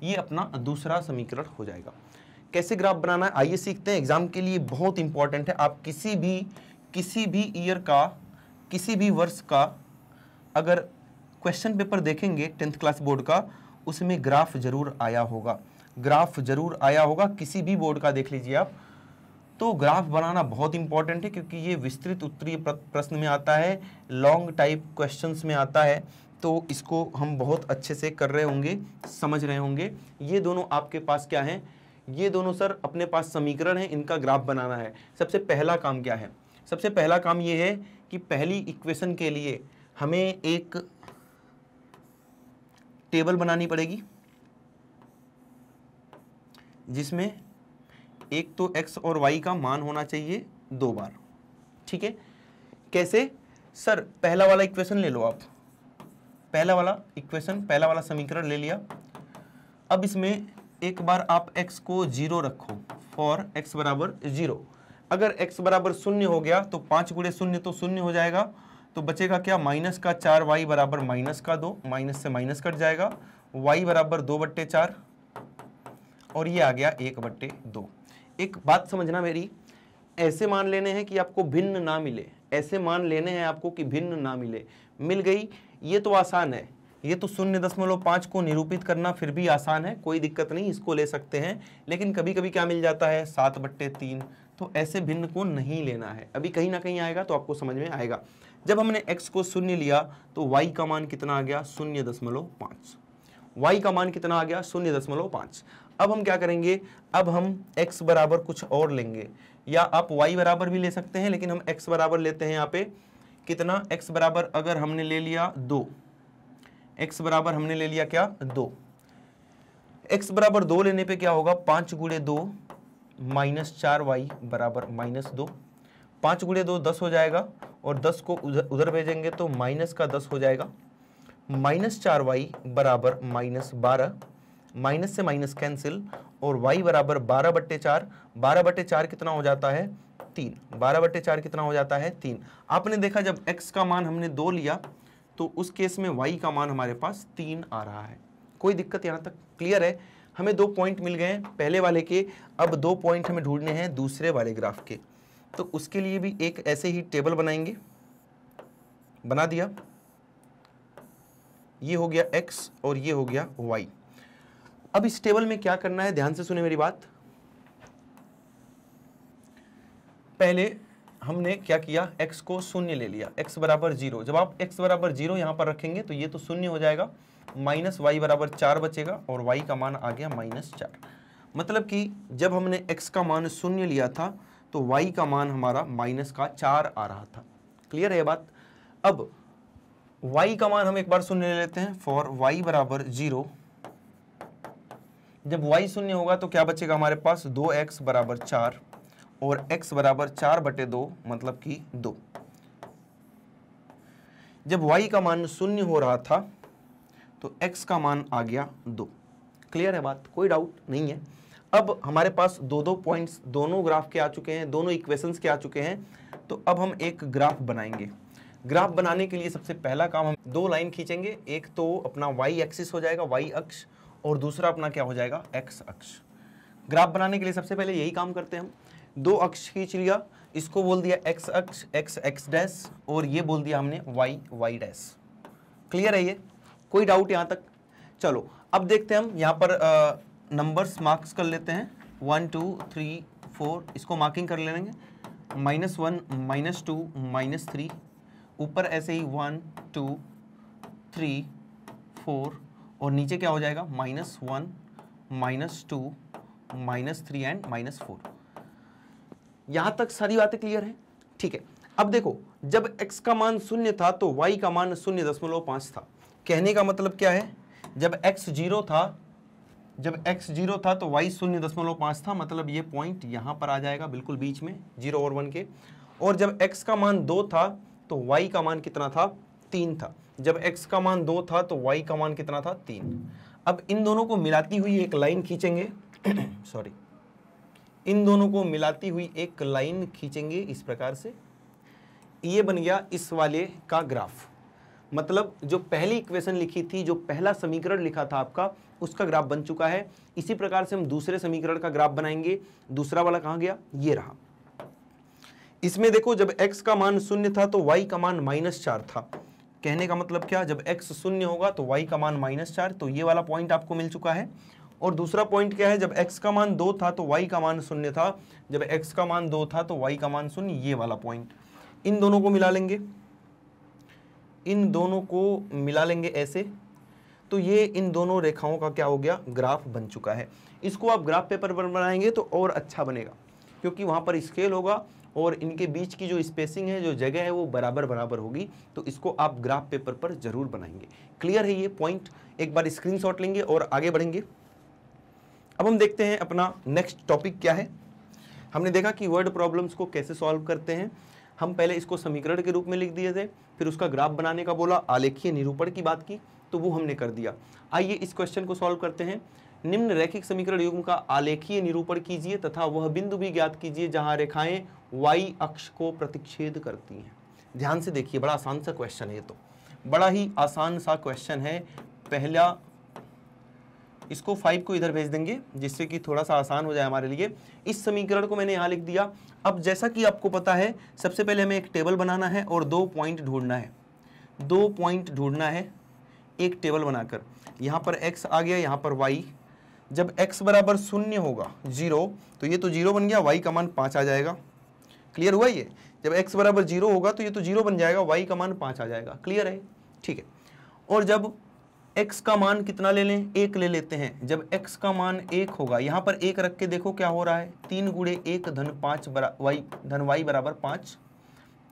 Speaker 1: ये अपना दूसरा समीकरण हो जाएगा कैसे ग्राफ बनाना है आइए सीखते हैं एग्जाम के लिए बहुत इंपॉर्टेंट है आप किसी भी किसी भी ईयर का किसी भी वर्ष का अगर क्वेश्चन पेपर देखेंगे टेंथ क्लास बोर्ड का उसमें ग्राफ जरूर आया होगा ग्राफ जरूर आया होगा किसी भी बोर्ड का देख लीजिए आप तो ग्राफ बनाना बहुत इंपॉर्टेंट है क्योंकि ये विस्तृत उत्तरीय प्रश्न में आता है लॉन्ग टाइप क्वेश्चंस में आता है तो इसको हम बहुत अच्छे से कर रहे होंगे समझ रहे होंगे ये दोनों आपके पास क्या हैं ये दोनों सर अपने पास समीकरण है इनका ग्राफ बनाना है सबसे पहला काम क्या है सबसे पहला काम ये है कि पहली इक्वेशन के लिए हमें एक टेबल बनानी पड़ेगी जिसमें एक तो x और y का मान होना चाहिए दो बार ठीक है कैसे सर पहला वाला इक्वेशन ले लो आप पहला वाला इक्वेशन पहला वाला समीकरण ले लिया अब इसमें एक बार आप x को जीरो रखो फॉर x बराबर जीरो अगर x बराबर शून्य हो गया तो पाँच गुड़े शून्य तो शून्य हो जाएगा तो बचेगा क्या माइनस का चार वाई बराबर माइनस का दो माइनस से माइनस कट जाएगा वाई बराबर दो बट्टे चार और ये आ गया एक बट्टे दो एक बात समझना मेरी ऐसे मान लेने हैं कि आपको भिन्न ना मिले ऐसे मान लेने हैं आपको कि भिन्न ना मिले मिल गई ये तो आसान है ये तो शून्य दशमलव पाँच को निरूपित करना फिर भी आसान है कोई दिक्कत नहीं इसको ले सकते हैं लेकिन कभी कभी क्या मिल जाता है सात बट्टे तीन तो ऐसे भिन्न को नहीं लेना है अभी कहीं ना कहीं आएगा तो आपको समझ में आएगा जब हमने x को शून्य लिया तो y का मान कितना आ गया शून्य दशमलव पाँच वाई का मान कितना आ गया शून्य दशमलव पाँच अब हम क्या करेंगे अब हम x बराबर कुछ और लेंगे या आप y बराबर भी ले सकते हैं लेकिन हम x बराबर लेते हैं यहाँ पे कितना x बराबर अगर हमने ले लिया दो x बराबर हमने ले लिया क्या दो x बराबर दो लेने पर क्या होगा पाँच गुड़े दो माइनस चार वाई बराबर माइनस दो पाँच गुड़े दो दस हो जाएगा और दस को उधर उधर भेजेंगे तो माइनस का दस हो जाएगा माइनस चार वाई बराबर माइनस बारह माइनस से माइनस कैंसिल और वाई बराबर बारह बट्टे चार बारह बट्टे चार कितना हो जाता है तीन बारह बट्टे चार कितना हो जाता है तीन आपने देखा जब एक्स का मान हमने दो लिया तो उस केस में वाई का मान हमारे पास तीन आ रहा है कोई दिक्कत यहाँ तक क्लियर है हमें दो पॉइंट मिल गए हैं पहले वाले के अब दो पॉइंट हमें ढूंढने हैं दूसरे वाले ग्राफ के तो उसके लिए भी एक ऐसे ही टेबल बनाएंगे बना दिया ये हो गया एक्स और ये हो गया वाई अब इस टेबल में क्या करना है ध्यान से सुने मेरी बात पहले हमने क्या किया एक्स को शून्य ले लिया एक्स बराबर जीरो जब आप एक्स बराबर जीरो यहां पर रखेंगे तो ये तो शून्य हो जाएगा माइनस वाई बराबर चार बचेगा और वाई का मान आ गया माइनस चार मतलब कि जब हमने एक्स का मान शून्य लिया था तो वाई का मान हमारा माइनस का चार आ रहा था क्लियर है बात अब वाई का मान हम एक बार शून्य ले लेते हैं फॉर वाई बराबर जीरो जब वाई शून्य होगा तो क्या बचेगा हमारे पास दो एक्स बराबर चार और एक्स बराबर चार बटे दो मतलब कि दो जब y का मान शून्य हो रहा था तो x का मान आ गया दो क्लियर है बात कोई डाउट नहीं है अब हमारे पास दो दो पॉइंट्स दोनों ग्राफ के आ चुके हैं दोनों इक्वेशंस के आ चुके हैं तो अब हम एक ग्राफ बनाएंगे ग्राफ बनाने के लिए सबसे पहला काम हम दो लाइन खींचेंगे एक तो अपना वाई एक्सिस हो जाएगा वाई अक्ष और दूसरा अपना क्या हो जाएगा एक्स अक्ष ग्राफ बनाने के लिए सबसे पहले यही काम करते हैं हम दो अक्ष खींच लिया इसको बोल दिया एक्स अक्ष एक्स एक्स डैश और ये बोल दिया हमने वाई वाई डैश क्लियर है ये कोई डाउट यहां तक चलो अब देखते हैं हम यहां पर नंबर्स मार्क्स कर लेते हैं वन टू थ्री फोर इसको मार्किंग कर लेंगे minus one minus two minus three ऊपर ऐसे ही वन टू थ्री फोर और नीचे क्या हो जाएगा minus one minus two minus three and minus four यहां तक सारी बातें क्लियर है ठीक है अब देखो जब x का मान शून्य था तो y का मान शून्य दशमलव पांच था कहने का मतलब क्या है जब x जीरो था जब x जीरो था तो y शून्य दशमलव पाँच था मतलब ये पॉइंट यहाँ पर आ जाएगा बिल्कुल बीच में जीरो और वन के और जब x का मान दो था तो y का मान कितना था तीन था जब x का मान दो था तो y का मान कितना था तीन अब इन दोनों को मिलाती हुई एक लाइन खींचेंगे सॉरी (coughs) इन दोनों को मिलाती हुई एक लाइन खींचेंगे इस प्रकार से ये बन गया इस वाले का ग्राफ मतलब जो पहली इक्वेशन लिखी थी जो पहला समीकरण लिखा था आपका उसका ग्राफ बन चुका है इसी प्रकार से हम दूसरे समीकरण का ग्राफ बनाएंगे दूसरा वाला कहाँ गया ये रहा इसमें देखो जब x का मान शून्य था तो y का मान माइनस चार था कहने का मतलब क्या जब x शून्य होगा तो y का मान माइनस चार तो ये वाला पॉइंट आपको मिल चुका है और दूसरा पॉइंट क्या है जब x का मान दो था तो y का मान शून्य था जब x का मान दो था तो y का मान शून्य ये वाला पॉइंट इन दोनों को मिला लेंगे इन दोनों को मिला लेंगे ऐसे तो ये इन दोनों रेखाओं का क्या हो गया ग्राफ बन चुका है इसको आप ग्राफ पेपर पर बनाएंगे तो और अच्छा बनेगा क्योंकि वहाँ पर स्केल होगा और इनके बीच की जो स्पेसिंग है जो जगह है वो बराबर बराबर होगी तो इसको आप ग्राफ पेपर पर ज़रूर बनाएंगे क्लियर है ये पॉइंट एक बार स्क्रीनशॉट लेंगे और आगे बढ़ेंगे अब हम देखते हैं अपना नेक्स्ट टॉपिक क्या है हमने देखा कि वर्ड प्रॉब्लम्स को कैसे सॉल्व करते हैं हम पहले इसको समीकरण के रूप में लिख दिए थे फिर उसका ग्राफ बनाने का बोला आलेखीय निरूपण की बात की तो वो हमने कर दिया आइए इस क्वेश्चन को सॉल्व करते हैं निम्न रैखिक समीकरण युग्म का आलेखीय निरूपण कीजिए तथा वह बिंदु भी ज्ञात कीजिए जहाँ रेखाएं वाई अक्ष को प्रतिच्छेद करती हैं ध्यान से देखिए बड़ा आसान सा क्वेश्चन है ये तो बड़ा ही आसान सा क्वेश्चन है पहला इसको फाइव को इधर भेज देंगे जिससे कि थोड़ा सा आसान हो जाए हमारे लिए इस समीकरण को मैंने यहाँ लिख दिया अब जैसा कि आपको पता है सबसे पहले हमें एक टेबल बनाना है और दो पॉइंट ढूंढना है दो पॉइंट ढूंढना है एक टेबल बनाकर यहाँ पर एक्स आ गया यहाँ पर वाई जब एक्स बराबर शून्य होगा जीरो तो ये तो जीरो बन गया वाई का मान पाँच आ जाएगा क्लियर हुआ ये जब एक्स बराबर जीरो होगा तो ये तो जीरो बन जाएगा वाई का मान पाँच आ जाएगा क्लियर है ठीक है और जब x का मान कितना ले लें एक ले लेते हैं जब x का मान एक होगा यहाँ पर एक रख के देखो क्या हो रहा है तीन गुड़े एक धन पाँच वाई धन वाई बराबर पाँच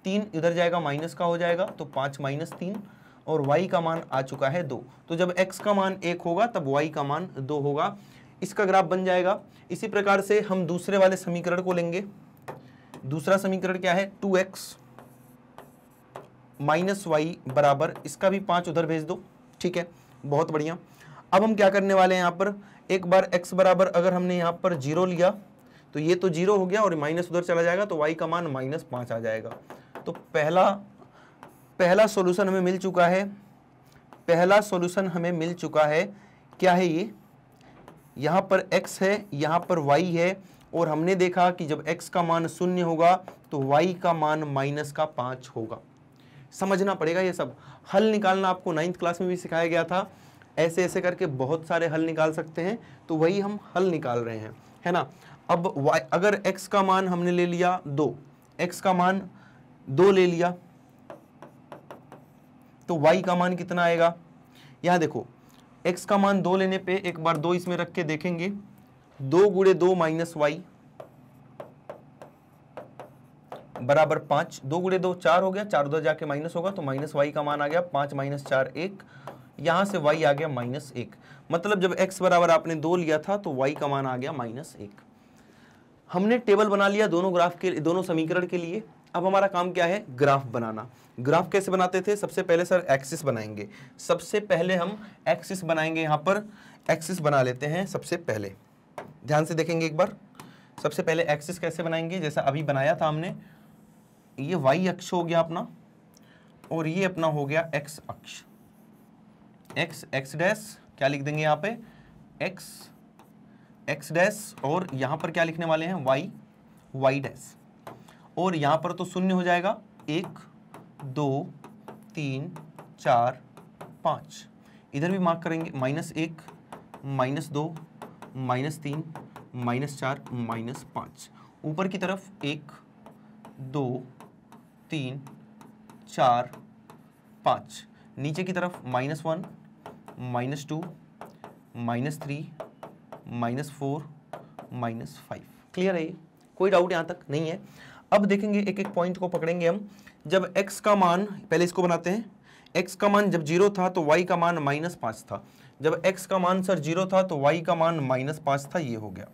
Speaker 1: तीन इधर जाएगा माइनस का हो जाएगा तो पाँच माइनस तीन और y का मान आ चुका है दो तो जब x का मान एक होगा तब y का मान दो होगा इसका ग्राफ बन जाएगा इसी प्रकार से हम दूसरे वाले समीकरण को लेंगे दूसरा समीकरण क्या है टू एक्स माइनस वाई बराबर इसका भी पाँच उधर भेज दो ठीक है बहुत बढ़िया अब हम क्या करने वाले हैं यहाँ पर एक बार x बराबर अगर हमने यहाँ पर जीरो लिया तो ये तो जीरो हो गया और माइनस उधर चला जाएगा तो y का मान माइनस पाँच आ जाएगा तो पहला पहला सॉल्यूशन हमें मिल चुका है पहला सॉल्यूशन हमें मिल चुका है क्या है ये यहाँ पर x है यहाँ पर y है और हमने देखा कि जब x का मान शून्य होगा तो y का मान माइनस का पाँच होगा समझना पड़ेगा ये सब हल निकालना आपको नाइन्थ क्लास में भी सिखाया गया था ऐसे ऐसे करके बहुत सारे हल निकाल सकते हैं तो वही हम हल निकाल रहे हैं है ना अब वाई अगर एक्स का मान हमने ले लिया दो एक्स का मान दो ले लिया तो वाई का मान कितना आएगा यहां देखो एक्स का मान दो लेने पे एक बार दो इसमें रख के देखेंगे दो गुड़े दो माइनस वाई बराबर पांच दो गुड़े दो चार हो गया चार उधर जाके माइनस होगा तो माइनस वाई का मान आ गया पांच माइनस चार एक यहां से वाई आ गया माइनस एक मतलब जब एक्स बराबर आपने दो लिया था तो वाई का मान आ गया माइनस एक हमने टेबल बना लिया दोनों ग्राफ के दोनों समीकरण के लिए अब हमारा काम क्या है ग्राफ बनाना ग्राफ कैसे बनाते थे सबसे पहले सर एक्सिस बनाएंगे सबसे पहले हम एक्सिस बनाएंगे यहां पर एक्सिस बना लेते हैं सबसे पहले ध्यान से देखेंगे एक बार सबसे पहले एक्सिस कैसे बनाएंगे जैसा अभी बनाया था हमने ये वाई अक्ष हो गया अपना और ये अपना हो गया एक्स अक्ष एक्स एक्स डैश क्या लिख देंगे यहां पे एक्स एक्स डैश और यहां पर क्या लिखने वाले हैं वाई वाई डैश और यहां पर तो शून्य हो जाएगा एक दो तीन चार पांच इधर भी मार्क करेंगे माइनस एक माइनस दो माइनस तीन माइनस चार माइनस पांच ऊपर की तरफ एक दो तीन चार पाँच नीचे की तरफ minus one minus two minus three minus four minus five clear है ये कोई डाउट यहाँ तक नहीं है अब देखेंगे एक एक पॉइंट को पकड़ेंगे हम जब x का मान पहले इसको बनाते हैं x का मान जब जीरो था तो y का मान माइनस पाँच था जब x का मान सर जीरो था तो y का मान माइनस पाँच था ये हो गया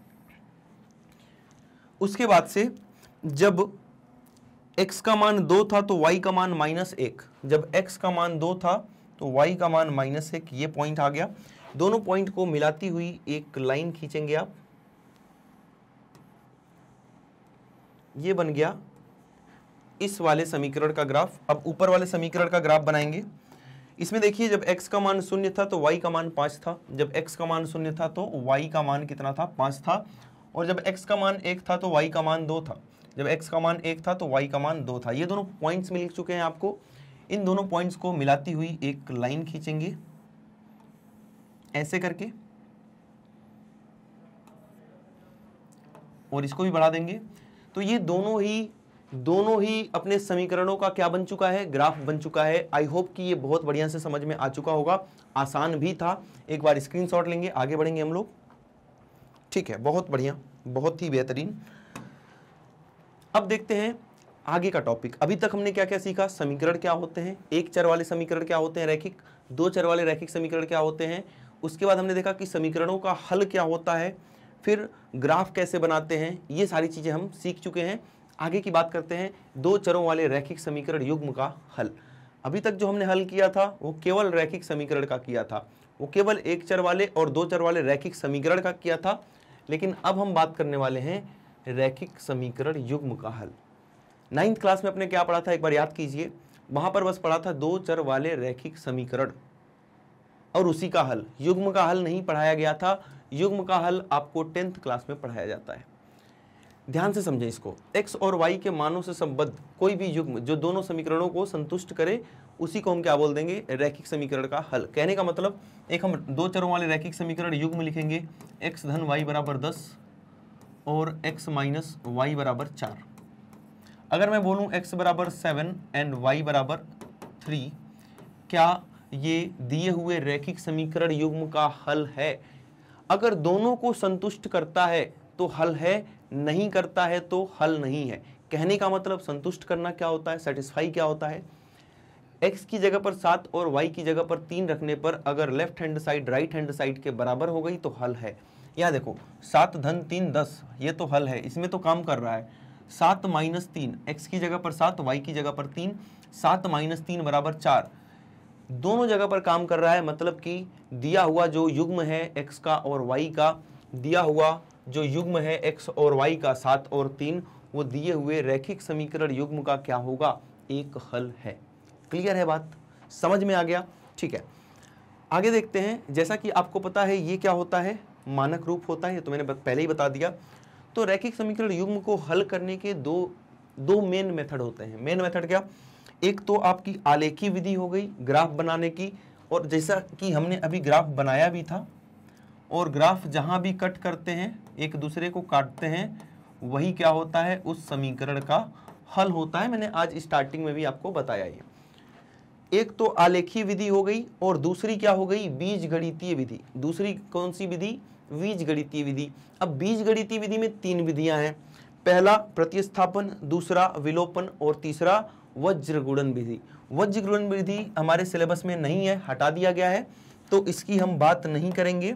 Speaker 1: उसके बाद से जब x का मान दो था तो y का मान माइनस एक जब x का मान दो था तो y का मान माइनस एक ये पॉइंट आ गया दोनों पॉइंट को मिलाती हुई एक लाइन खींचेंगे आप ये बन गया इस वाले समीकरण का ग्राफ अब ऊपर वाले समीकरण का ग्राफ बनाएंगे इसमें देखिए जब x का मान शून्य था तो y का मान पांच था जब x का मान शून्य था तो y का मान कितना था पांच था और जब x का मान एक था तो y का मान दो था जब एक्स का मान एक था तो वाई का मान दो था ये दोनों पॉइंट्स मिल चुके हैं आपको इन दोनों पॉइंट्स को मिलाती हुई एक लाइन खींचेंगे ऐसे करके और इसको भी बढ़ा देंगे तो ये दोनों ही दोनों ही अपने समीकरणों का क्या बन चुका है ग्राफ बन चुका है आई होप कि ये बहुत बढ़िया से समझ में आ चुका होगा आसान भी था एक बार स्क्रीनशॉट लेंगे आगे बढ़ेंगे हम लोग ठीक है बहुत बढ़िया बहुत ही बेहतरीन अब देखते हैं आगे का टॉपिक अभी तक हमने क्या क्या सीखा समीकरण क्या होते हैं एक चर वाले समीकरण क्या होते हैं रैखिक दो चर वाले रैखिक समीकरण क्या होते हैं उसके बाद हमने देखा कि समीकरणों का हल क्या होता है फिर ग्राफ कैसे बनाते हैं ये सारी चीज़ें हम सीख चुके हैं आगे की बात करते हैं दो चरों वाले रैखिक समीकरण युग्म का हल अभी तक जो हमने हल किया था वो केवल रैखिक समीकरण का किया था वो केवल एक चर वाले और दो चर वाले रैखिक समीकरण का किया था लेकिन अब हम बात करने वाले हैं रैखिक समीकरण युग्म का हल नाइन्थ क्लास में अपने क्या पढ़ा था एक बार याद कीजिए वहां पर बस पढ़ा था दो चर वाले रैखिक समीकरण और उसी का हल युग्म का हल नहीं पढ़ाया गया था युग्म का हल आपको टेंथ क्लास में पढ़ाया जाता है ध्यान से समझें इसको एक्स और वाई के मानों से संबद्ध कोई भी युग्म जो दोनों समीकरणों को संतुष्ट करे उसी को हम क्या बोल देंगे रैखिक समीकरण का हल कहने का मतलब एक हम दो चरों वाले रैखिक समीकरण युग्म लिखेंगे एक्स धन वाई बराबर दस और x माइनस वाई बराबर चार अगर मैं बोलूं x बराबर सेवन एंड y बराबर थ्री क्या ये दिए हुए रैखिक समीकरण युग्म का हल है अगर दोनों को संतुष्ट करता है तो हल है नहीं करता है तो हल नहीं है कहने का मतलब संतुष्ट करना क्या होता है सेटिस्फाई क्या होता है x की जगह पर सात और y की जगह पर तीन रखने पर अगर left hand side right hand side के बराबर हो गई तो हल है यहाँ देखो सात धन तीन दस ये तो हल है इसमें तो काम कर रहा है सात माइनस तीन एक्स की जगह पर सात वाई की जगह पर तीन सात माइनस तीन बराबर चार दोनों जगह पर काम कर रहा है मतलब कि दिया हुआ जो युग्म है एक्स का और वाई का दिया हुआ जो युग्म है एक्स और वाई का सात और तीन वो दिए हुए रैखिक समीकरण युग्म का क्या होगा एक हल है क्लियर है बात समझ में आ गया ठीक है आगे देखते हैं जैसा कि आपको पता है ये क्या होता है मानक रूप होता है तो मैंने पहले ही बता दिया तो रैखिक समीकरण युग्म को हल करने के दो दो मेन मेथड होते हैं मेन मेथड क्या एक तो आपकी आलेखी विधि हो गई ग्राफ बनाने की और जैसा कि हमने अभी ग्राफ बनाया भी था और ग्राफ जहां भी कट करते हैं एक दूसरे को काटते हैं वही क्या होता है उस समीकरण का हल होता है मैंने आज स्टार्टिंग में भी आपको बताया ये एक तो आलेखी विधि हो गई और दूसरी क्या हो गई बीज गणितीय विधि दूसरी कौन सी विधि बीज गणितीय विधि अब बीज गणितीय विधि में तीन विधियां हैं पहला प्रतिस्थापन दूसरा विलोपन और तीसरा वज्रगुणन विधि वज्रगुणन विधि हमारे सिलेबस में नहीं है हटा दिया गया है तो इसकी हम बात नहीं करेंगे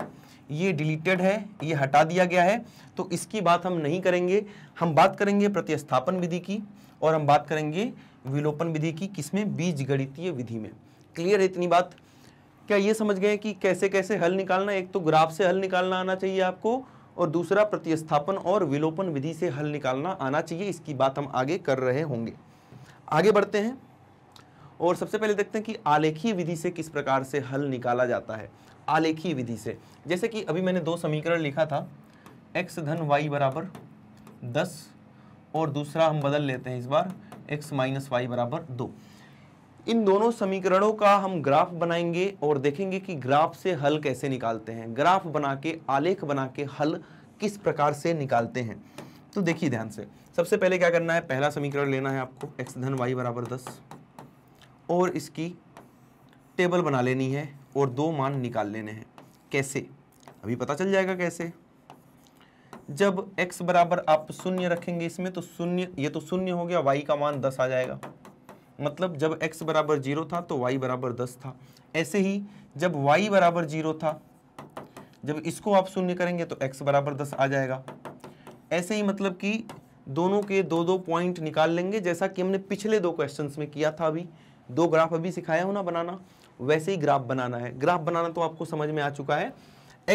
Speaker 1: ये डिलीटेड है ये हटा दिया गया है तो इसकी बात हम नहीं करेंगे हम बात करेंगे प्रतिस्थापन विधि की और हम बात करेंगे विलोपन विधि की किसमें बीज गणितीय विधि में क्लियर है इतनी बात क्या ये समझ गए कि कैसे कैसे हल निकालना एक तो ग्राफ से हल निकालना आना चाहिए आपको और दूसरा प्रतिस्थापन और विलोपन विधि से हल निकालना आना चाहिए इसकी बात हम आगे कर रहे होंगे आगे बढ़ते हैं और सबसे पहले देखते हैं कि आलेखीय विधि से किस प्रकार से हल निकाला जाता है आलेखीय विधि से जैसे कि अभी मैंने दो समीकरण लिखा था एक्स धन वाई बराबर दस और दूसरा हम बदल लेते हैं इस बार एक्स माइनस वाई बराबर दो इन दोनों समीकरणों का हम ग्राफ बनाएंगे और देखेंगे कि ग्राफ से हल कैसे निकालते हैं ग्राफ बना के आलेख बना के हल किस प्रकार से निकालते हैं तो देखिए ध्यान से सबसे पहले क्या करना है पहला समीकरण लेना है आपको एक्स धन वाई बराबर दस और इसकी टेबल बना लेनी है और दो मान निकाल लेने हैं कैसे अभी पता चल जाएगा कैसे जब x बराबर आप शून्य रखेंगे इसमें तो शून्य ये तो शून्य हो गया y का मान दस आ जाएगा मतलब जब x बराबर जीरो था तो y बराबर दस था ऐसे ही जब y बराबर जीरो था जब इसको आप शून्य करेंगे तो x बराबर दस आ जाएगा ऐसे ही मतलब कि दोनों के दो दो पॉइंट निकाल लेंगे जैसा कि हमने पिछले दो क्वेश्चन में किया था अभी दो ग्राफ अभी सिखाया हो ना बनाना वैसे ही ग्राफ बनाना है ग्राफ बनाना तो आपको समझ में आ चुका है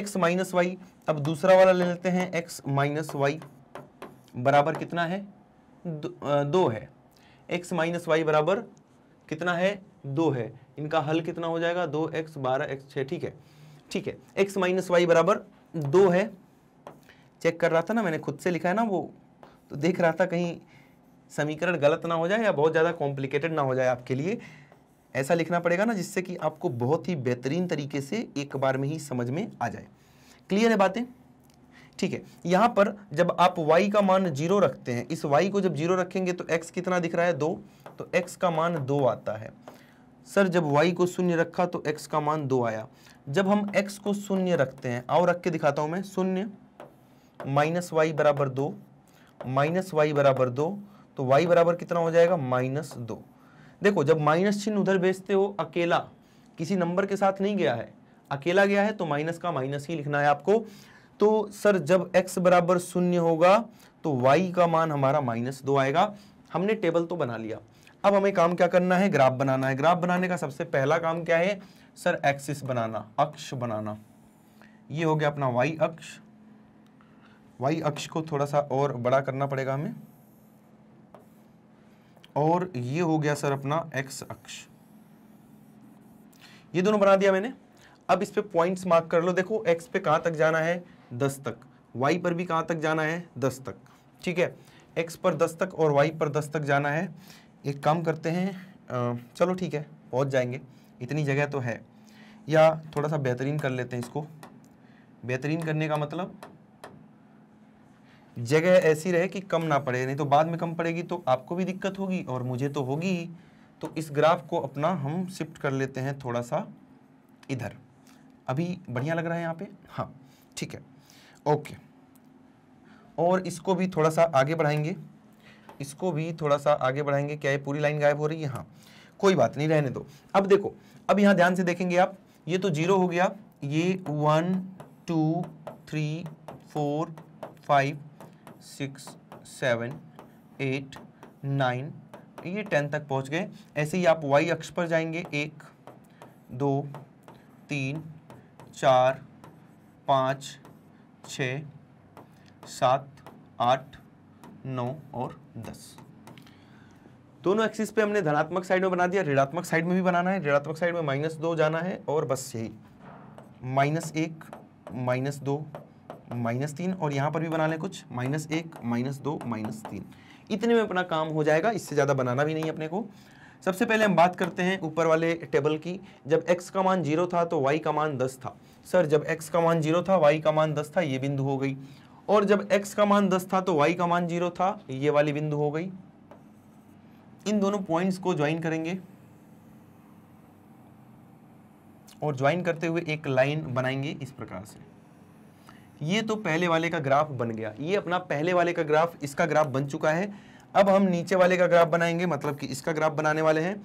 Speaker 1: x माइनस वाई अब दूसरा वाला ले लेते हैं x माइनस वाई बराबर कितना है दो, दो है एक्स माइनस वाई बराबर कितना है दो है इनका हल कितना हो जाएगा दो एक्स बारह एक्स छः ठीक है ठीक है एक्स माइनस वाई बराबर दो है चेक कर रहा था ना मैंने खुद से लिखा है ना वो तो देख रहा था कहीं समीकरण गलत ना हो जाए या बहुत ज़्यादा कॉम्प्लिकेटेड ना हो जाए आपके लिए ऐसा लिखना पड़ेगा ना जिससे कि आपको बहुत ही बेहतरीन तरीके से एक बार में ही समझ में आ जाए क्लियर है बातें ठीक है यहां पर जब आप y का मान जीरो रखते हैं इस y को जब जीरो रखेंगे तो x कितना दिख रहा है दो तो x का मान दो आता है सर जब y को शून्य रखा तो x का मान दो आया जब हम x को शून्य रखते हैं आओ रख के दिखाता हूं मैं शून्य माइनस वाई बराबर दो माइनस वाई बराबर दो तो y बराबर कितना हो जाएगा माइनस दो देखो जब माइनस चिन्ह उधर भेजते हो अकेला किसी नंबर के साथ नहीं गया है अकेला गया है तो माइनस का माइनस ही लिखना है आपको तो सर जब x बराबर शून्य होगा तो y का मान हमारा माइनस दो आएगा हमने टेबल तो बना लिया अब हमें काम क्या करना है ग्राफ बनाना है ग्राफ बनाने का सबसे पहला काम क्या है सर एक्सिस बनाना अक्ष बनाना ये हो गया अपना y अक्ष y अक्ष को थोड़ा सा और बड़ा करना पड़ेगा हमें और ये हो गया सर अपना x अक्ष ये दोनों बना दिया मैंने अब इस पर पॉइंट्स मार्क कर लो देखो x पे कहां तक जाना है दस तक वाई पर भी कहाँ तक जाना है दस तक ठीक है एक्स पर दस तक और वाई पर दस तक जाना है एक काम करते हैं आ, चलो ठीक है पहुँच जाएंगे इतनी जगह तो है या थोड़ा सा बेहतरीन कर लेते हैं इसको बेहतरीन करने का मतलब जगह ऐसी रहे कि कम ना पड़े नहीं तो बाद में कम पड़ेगी तो आपको भी दिक्कत होगी और मुझे तो होगी ही तो इस ग्राफ को अपना हम शिफ्ट कर लेते हैं थोड़ा सा इधर अभी बढ़िया लग रहा है यहाँ पे हाँ ठीक है ओके और इसको भी थोड़ा सा आगे बढ़ाएंगे इसको भी थोड़ा सा आगे बढ़ाएंगे क्या ये पूरी लाइन गायब हो रही है हाँ कोई बात नहीं रहने दो अब देखो अब यहाँ ध्यान से देखेंगे आप ये तो जीरो हो गया ये one two three four five six seven eight nine ये टेन तक पहुँच गए ऐसे ही आप वाई अक्ष पर जाएंगे एक दो तीन चार पाँच छ सात आठ नौ और दस दोनों एक्सिस पे हमने धनात्मक साइड में बना दिया ऋणात्मक साइड में भी बनाना है ऋणात्मक साइड में माइनस दो जाना है और बस यही माइनस एक माइनस दो माइनस तीन और यहां पर भी बना लें कुछ माइनस एक माइनस दो माइनस तीन इतने में अपना काम हो जाएगा इससे ज़्यादा बनाना भी नहीं अपने को सबसे पहले हम बात करते हैं ऊपर वाले टेबल की जब एक्स का मान जीरो था तो वाई का मान दस था सर जब x का मान जीरो था y का मान दस था ये बिंदु हो गई और जब x का मान दस था तो y का मान जीरो था ये वाली बिंदु हो गई इन दोनों पॉइंट्स को ज्वाइन करेंगे और ज्वाइन करते हुए एक लाइन बनाएंगे इस प्रकार से ये तो पहले वाले का ग्राफ बन गया ये अपना पहले वाले का ग्राफ इसका ग्राफ बन चुका है अब हम नीचे वाले का ग्राफ बनाएंगे मतलब कि इसका ग्राफ बनाने वाले हैं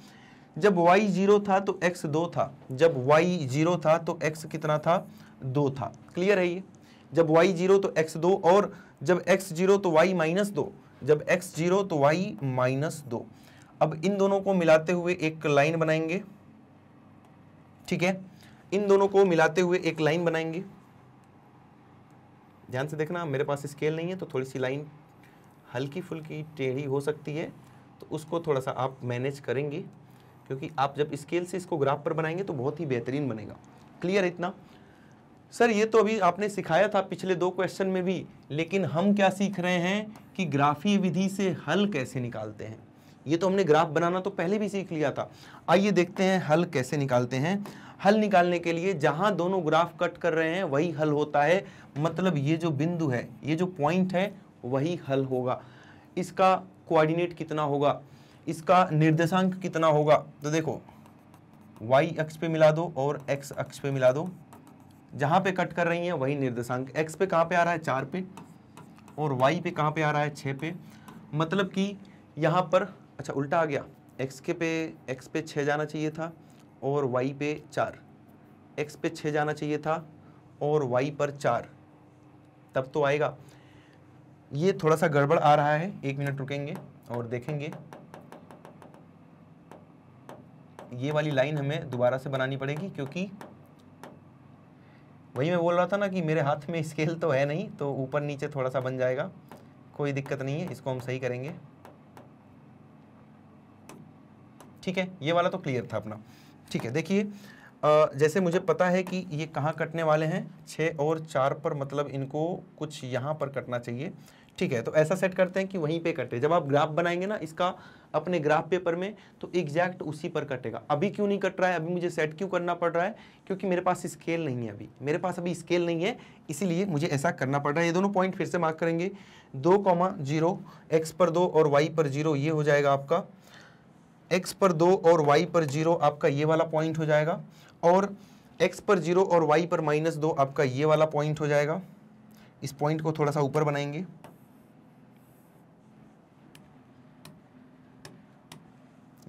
Speaker 1: जब y जीरो था तो x दो था जब y जीरो था तो x कितना था दो था क्लियर है ये जब y जीरो तो x दो और जब x जीरो तो y माइनस दो जब x जीरो तो y माइनस दो अब इन दोनों को मिलाते हुए एक लाइन बनाएंगे ठीक है इन दोनों को मिलाते हुए एक लाइन बनाएंगे ध्यान से देखना मेरे पास स्केल नहीं है तो थोड़ी सी लाइन हल्की फुल्की टेढ़ी हो सकती है तो उसको थोड़ा सा आप मैनेज करेंगे क्योंकि आप जब स्केल से इसको ग्राफ पर बनाएंगे तो बहुत ही बेहतरीन बनेगा क्लियर इतना सर ये तो अभी आपने सिखाया था पिछले दो क्वेश्चन में भी लेकिन हम क्या सीख रहे हैं कि ग्राफी विधि से हल कैसे निकालते हैं ये तो हमने ग्राफ बनाना तो पहले भी सीख लिया था आइए देखते हैं हल कैसे निकालते हैं हल निकालने के लिए जहाँ दोनों ग्राफ कट कर रहे हैं वही हल होता है मतलब ये जो बिंदु है ये जो पॉइंट है वही हल होगा इसका कोऑर्डिनेट कितना होगा इसका निर्देशांक कितना होगा तो देखो y अक्ष पे मिला दो और x अक्ष पे मिला दो जहाँ पे कट कर रही है वही निर्देशांक x पे कहाँ पे आ रहा है चार पे और y पे कहाँ पे आ रहा है छः पे मतलब कि यहाँ पर अच्छा उल्टा आ गया x के पे x पे छः जाना चाहिए था और y पे चार x पे छः जाना चाहिए था और y पर चार तब तो आएगा ये थोड़ा सा गड़बड़ आ रहा है एक मिनट रुकेंगे और देखेंगे ये वाली लाइन हमें दोबारा से बनानी पड़ेगी क्योंकि वही मैं बोल रहा था ना कि मेरे हाथ में स्केल तो है नहीं तो ऊपर नीचे थोड़ा सा बन जाएगा कोई दिक्कत नहीं है इसको हम सही करेंगे ठीक है ये वाला तो क्लियर था अपना ठीक है देखिए जैसे मुझे पता है कि ये कहाँ कटने वाले हैं छः और चार पर मतलब इनको कुछ यहाँ पर कटना चाहिए ठीक है तो ऐसा सेट करते हैं कि वहीं पे कटे जब आप ग्राफ बनाएंगे ना इसका अपने ग्राफ पेपर में तो एग्जैक्ट उसी पर कटेगा अभी क्यों नहीं कट रहा है अभी मुझे सेट क्यों करना पड़ रहा है क्योंकि मेरे पास स्केल नहीं है अभी मेरे पास अभी स्केल नहीं है इसीलिए मुझे ऐसा करना पड़ रहा है ये दोनों पॉइंट फिर से मार्क करेंगे दो कॉमा जीरो एक्स पर दो और वाई पर जीरो ये हो जाएगा आपका एक्स पर दो और वाई पर जीरो आपका ये वाला पॉइंट हो जाएगा और एक्स पर जीरो और वाई पर माइनस दो आपका ये वाला पॉइंट हो जाएगा इस पॉइंट को थोड़ा सा ऊपर बनाएंगे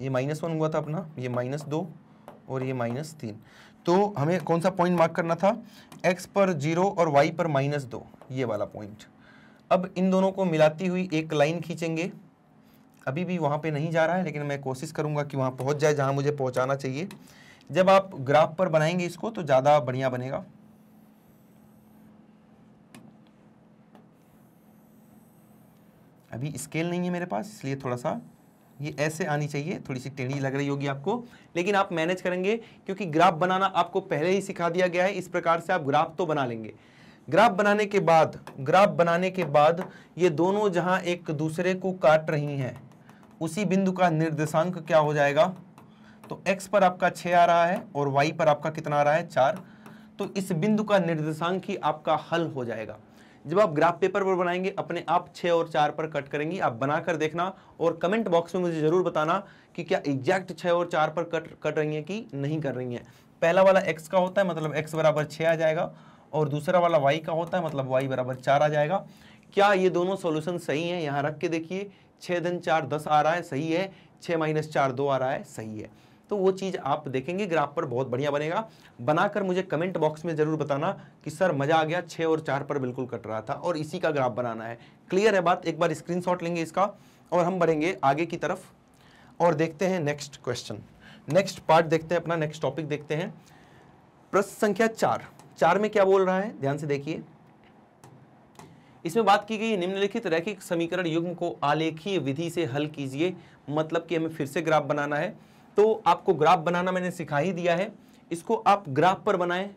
Speaker 1: ये माइनस वन हुआ था अपना ये माइनस दो और ये माइनस तीन तो हमें कौन सा पॉइंट मार्क करना था एक्स पर जीरो और वाई पर माइनस दो ये वाला पॉइंट अब इन दोनों को मिलाती हुई एक लाइन खींचेंगे अभी भी वहाँ पे नहीं जा रहा है लेकिन मैं कोशिश करूँगा कि वहाँ पहुँच जाए जहाँ मुझे पहुँचाना चाहिए जब आप ग्राफ पर बनाएंगे इसको तो ज़्यादा बढ़िया बनेगा अभी स्केल नहीं है मेरे पास इसलिए थोड़ा सा ये ऐसे आनी चाहिए थोड़ी सी टेढ़ी लग रही होगी आपको लेकिन आप मैनेज करेंगे क्योंकि ग्राफ बनाना आपको पहले ही सिखा दिया गया है इस प्रकार से आप ग्राफ तो बना लेंगे ग्राफ बनाने के बाद ग्राफ बनाने के बाद ये दोनों जहां एक दूसरे को काट रही हैं उसी बिंदु का निर्देशांक क्या हो जाएगा तो x पर आपका छ आ रहा है और y पर आपका कितना आ रहा है चार तो इस बिंदु का निर्देशांक ही आपका हल हो जाएगा जब आप ग्राफ पेपर पर बनाएंगे अपने आप छः और चार पर कट करेंगी आप बनाकर देखना और कमेंट बॉक्स में मुझे ज़रूर बताना कि क्या एग्जैक्ट छः और चार पर कट कट रही हैं कि नहीं कर रही हैं पहला वाला एक्स का होता है मतलब एक्स बराबर छः आ जाएगा और दूसरा वाला वाई का होता है मतलब वाई बराबर चार आ जाएगा क्या ये दोनों सोल्यूशन सही हैं यहाँ रख के देखिए छः धन चार दस आ रहा है सही है छः माइनस चार दो आ रहा है सही है तो वो चीज़ आप देखेंगे ग्राफ पर बहुत बढ़िया बनेगा बनाकर मुझे कमेंट बॉक्स में ज़रूर बताना कि सर मज़ा आ गया छह और चार पर बिल्कुल कट रहा था और इसी का ग्राफ बनाना है क्लियर है बात एक बार स्क्रीन लेंगे इसका और हम बढ़ेंगे आगे की तरफ और देखते हैं नेक्स्ट क्वेश्चन नेक्स्ट पार्ट देखते हैं अपना नेक्स्ट टॉपिक देखते हैं प्रश्न संख्या चार चार में क्या बोल रहा है ध्यान से देखिए इसमें बात की गई निम्नलिखित रैखिक समीकरण युग्म को आलेखीय विधि से हल कीजिए मतलब कि हमें फिर से ग्राफ बनाना है तो आपको ग्राफ बनाना मैंने सिखा ही दिया है इसको आप ग्राफ पर बनाएं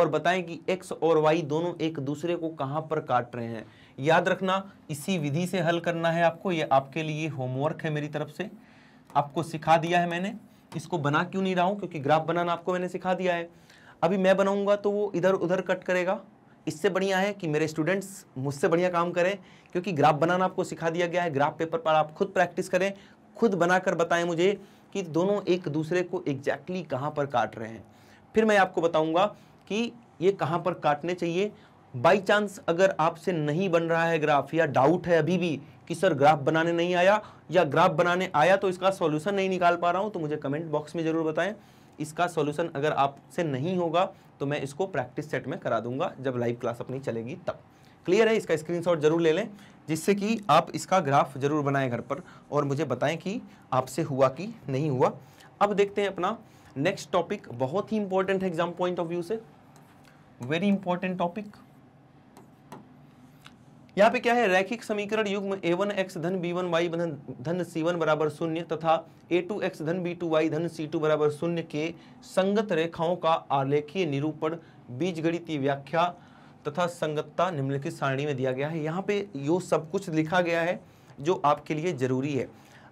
Speaker 1: और बताएं कि एक्स और वाई दोनों एक दूसरे को कहाँ पर काट रहे हैं याद रखना इसी विधि से हल करना है आपको ये आपके लिए होमवर्क है मेरी तरफ से आपको सिखा दिया है मैंने इसको बना क्यों नहीं रहा हूँ क्योंकि ग्राफ बनाना आपको मैंने सिखा दिया है अभी मैं बनाऊँगा तो वो इधर उधर कट करेगा इससे बढ़िया है कि मेरे स्टूडेंट्स मुझसे बढ़िया काम करें क्योंकि ग्राफ बनाना आपको सिखा दिया गया है ग्राफ पेपर पर आप खुद प्रैक्टिस करें खुद बनाकर बताएं मुझे कि दोनों एक दूसरे को एग्जैक्टली exactly कहाँ पर काट रहे हैं फिर मैं आपको बताऊंगा कि ये कहाँ पर काटने चाहिए बाई चांस अगर आपसे नहीं बन रहा है ग्राफ या डाउट है अभी भी कि सर ग्राफ बनाने नहीं आया या ग्राफ बनाने आया तो इसका सॉल्यूशन नहीं निकाल पा रहा हूँ तो मुझे कमेंट बॉक्स में ज़रूर बताएं इसका सॉल्यूशन अगर आपसे नहीं होगा तो मैं इसको प्रैक्टिस सेट में करा दूंगा जब लाइव क्लास अपनी चलेगी तब क्लियर है इसका स्क्रीनशॉट जरूर ले लें जिससे कि आप इसका ग्राफ जरूर बनाएं घर पर और मुझे बताएं कि आपसे हुआ कि नहीं हुआ अब देखते हैं अपना नेक्स्ट टॉपिक बहुत ही इंपॉर्टेंट है एग्जाम पॉइंट ऑफ व्यू से वेरी इंपॉर्टेंट टॉपिक यहाँ पे क्या है रैखिक समीकरण युग में ए वन एक्स धन बी वन वाई धन धन सी वन बराबर शून्य तथा ए टू एक्स धन बी टू वाई धन सी टू बराबर शून्य के संगत रेखाओं का आलेखीय निरूपण बीजगणितीय व्याख्या तथा संगतता निम्नलिखित सारणी में दिया गया है यहाँ पे यो सब कुछ लिखा गया है जो आपके लिए ज़रूरी है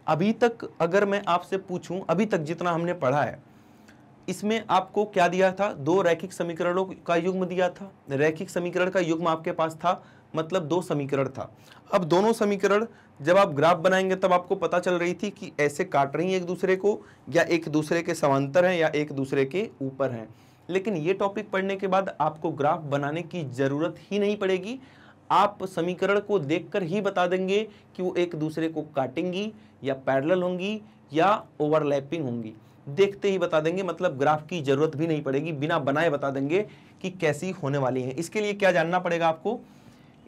Speaker 1: अभी तक अगर मैं आपसे पूछूं अभी तक जितना हमने पढ़ा है इसमें आपको क्या दिया था दो रैखिक समीकरणों का युग्म दिया था रैखिक समीकरण का युग्म आपके पास था मतलब दो समीकरण था अब दोनों समीकरण जब आप ग्राफ बनाएंगे तब आपको पता चल रही थी कि ऐसे काट रही हैं एक दूसरे को या एक दूसरे के समांतर हैं या एक दूसरे के ऊपर हैं लेकिन ये टॉपिक पढ़ने के बाद आपको ग्राफ बनाने की ज़रूरत ही नहीं पड़ेगी आप समीकरण को देखकर ही बता देंगे कि वो एक दूसरे को काटेंगी या पैरल होंगी या ओवरलैपिंग होंगी देखते ही बता देंगे मतलब ग्राफ की जरूरत भी नहीं पड़ेगी बिना बनाए बता देंगे कि कैसी होने वाली है इसके लिए क्या जानना पड़ेगा आपको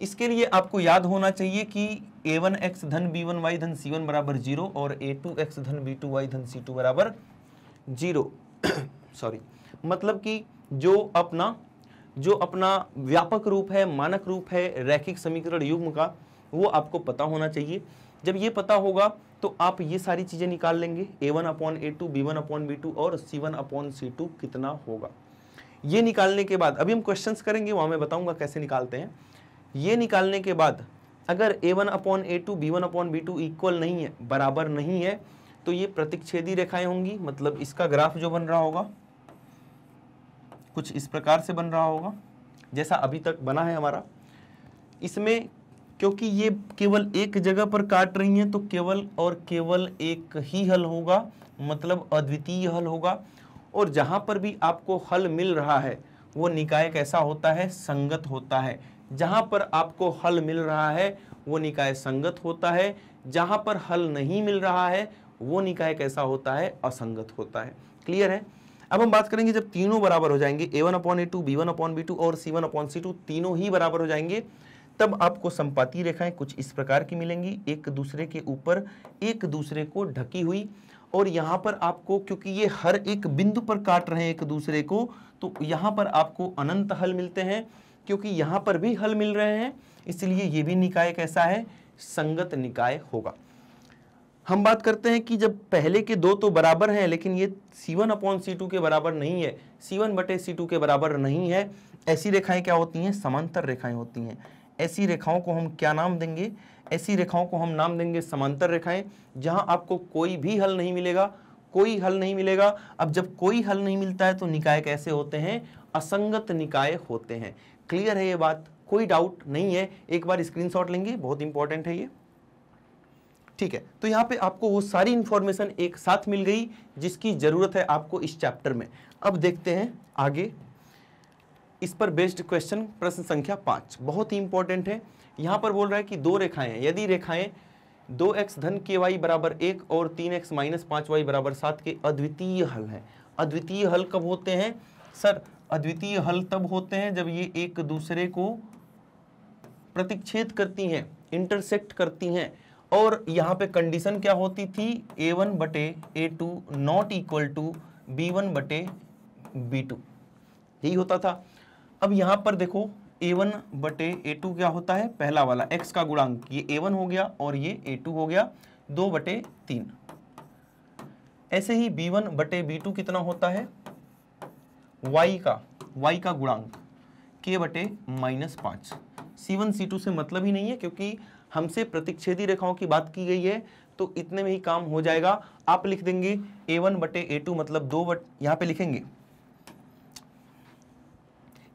Speaker 1: इसके लिए आपको याद होना चाहिए कि ए वन एक्स धन बी वन वाई धन सी वन बराबर जीरो और ए टू एक्स धन बी टू वाई धन सी टू बराबर जीरो सॉरी (coughs) मतलब कि जो अपना जो अपना व्यापक रूप है मानक रूप है रैखिक समीकरण युग्म का वो आपको पता होना चाहिए जब ये पता होगा तो आप ये सारी चीज़ें निकाल लेंगे a one upon a two b one upon b two और c one upon c two कितना होगा ये निकालने के बाद अभी हम क्वेश्चंस करेंगे वहाँ मैं बताऊँगा कैसे निकालते हैं ये निकालने के बाद अगर a one upon a two b one upon b two equal नहीं है बराबर नहीं है तो ये प्रतिच्छेदी रेखाएं होंगी मतलब इसका ग्राफ जो बन रहा होगा कुछ इस प्रकार से बन रहा होगा जैसा अभी तक बना है हमारा इसमें क्योंकि ये केवल एक जगह पर काट रही हैं तो केवल और केवल एक ही हल होगा मतलब अद्वितीय हल होगा और जहाँ पर भी आपको हल मिल रहा है वो निकाय कैसा होता है संगत होता है जहाँ पर आपको हल मिल रहा है वो निकाय संगत होता है जहाँ पर हल नहीं मिल रहा है वो निकाय कैसा होता है असंगत होता है क्लियर है अब हम बात करेंगे जब तीनों बराबर हो जाएंगे a one upon a two b one upon b two और c one upon c two तीनों ही बराबर हो जाएंगे तब आपको संपाति रेखाएं कुछ इस प्रकार की मिलेंगी एक दूसरे के ऊपर एक दूसरे को ढकी हुई और यहाँ पर आपको क्योंकि ये हर एक बिंदु पर काट रहे हैं एक दूसरे को तो यहाँ पर आपको अनंत हल मिलते हैं क्योंकि यहाँ पर भी हल मिल रहे हैं इसलिए ये भी निकाय कैसा है संगत निकाय होगा हम बात करते हैं कि जब पहले के दो तो बराबर हैं लेकिन ये C1 अपॉन सी के बराबर नहीं है C1 बटे सी के बराबर नहीं है ऐसी रेखाएं क्या होती हैं समांतर रेखाएं होती हैं ऐसी रेखाओं को हम क्या नाम देंगे ऐसी रेखाओं को हम नाम देंगे समांतर रेखाएं जहां आपको कोई भी हल नहीं मिलेगा कोई हल नहीं मिलेगा अब जब कोई हल नहीं मिलता है तो निकाय कैसे होते हैं असंगत निकाय होते हैं क्लियर है ये बात कोई डाउट नहीं है एक बार स्क्रीन लेंगे बहुत इंपॉर्टेंट है ये ठीक है तो यहाँ पे आपको वो सारी इंफॉर्मेशन एक साथ मिल गई जिसकी ज़रूरत है आपको इस चैप्टर में अब देखते हैं आगे इस पर बेस्ड क्वेश्चन प्रश्न संख्या पाँच बहुत ही इंपॉर्टेंट है यहाँ पर बोल रहा है कि दो रेखाएं यदि रेखाएं दो एक्स धन के वाई बराबर एक और तीन एक्स माइनस पाँच वाई बराबर सात के अद्वितीय हल हैं अद्वितीय हल कब होते हैं सर अद्वितीय हल तब होते हैं जब ये एक दूसरे को प्रतिच्छेद करती हैं इंटरसेक्ट करती हैं और यहाँ पे कंडीशन क्या होती थी ए वन बटे a two not equal to b one बटे बी टू यही होता था अब यहाँ पर देखो ए वन बटे ए टू क्या होता है पहला वाला एक्स का गुणांक ये ए वन हो गया और ये ए टू हो गया दो बटे तीन ऐसे ही बी वन बटे बी टू कितना होता है वाई का वाई का गुणांक के बटे माइनस पांच सी वन सी टू से मतलब ही नहीं है क्योंकि हमसे प्रतिच्छेदी रेखाओं की बात की गई है तो इतने में ही काम हो जाएगा आप लिख देंगे ए वन बटे ए टू मतलब दो बट यहाँ पे लिखेंगे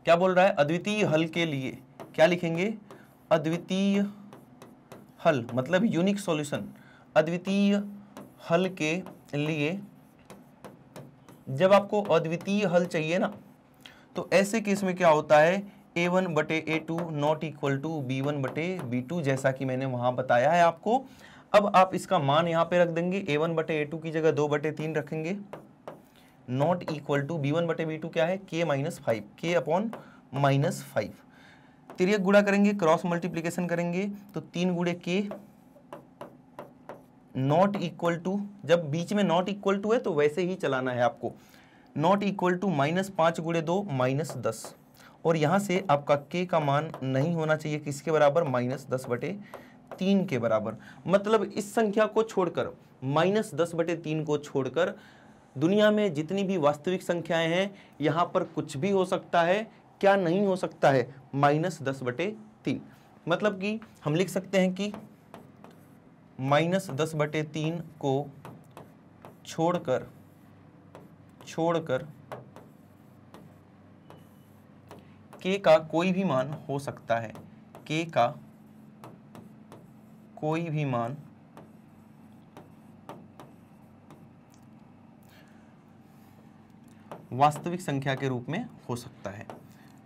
Speaker 1: क्या बोल रहा है अद्वितीय हल के लिए क्या लिखेंगे अद्वितीय हल मतलब यूनिक सॉल्यूशन अद्वितीय हल के लिए जब आपको अद्वितीय हल चाहिए ना तो ऐसे केस में क्या होता है ए वन बटे a two not equal to b one बटे बी टू जैसा कि मैंने वहां बताया है आपको अब आप इसका मान यहाँ पे रख देंगे ए वन बटे ए टू की जगह दो बटे तीन रखेंगे not equal to b one बटे बी टू क्या है के माइनस फाइव के अपॉन माइनस फाइव तिरक गुड़ा करेंगे क्रॉस मल्टीप्लीकेशन करेंगे तो तीन गुड़े के नॉट इक्वल टू जब बीच में नॉट इक्वल टू है तो वैसे ही चलाना है आपको नॉट इक्वल टू माइनस पांच गुड़े दो माइनस दस और यहाँ से आपका के का मान नहीं होना चाहिए किसके बराबर माइनस दस बटे तीन के बराबर मतलब इस संख्या को छोड़कर माइनस दस बटे तीन को छोड़कर दुनिया में जितनी भी वास्तविक संख्याएं हैं यहाँ पर कुछ भी हो सकता है क्या नहीं हो सकता है माइनस दस बटे तीन मतलब कि हम लिख सकते हैं कि माइनस दस बटे तीन को छोड़कर छोड़कर के का कोई भी मान हो सकता है के का कोई भी मान वास्तविक संख्या के रूप में हो सकता है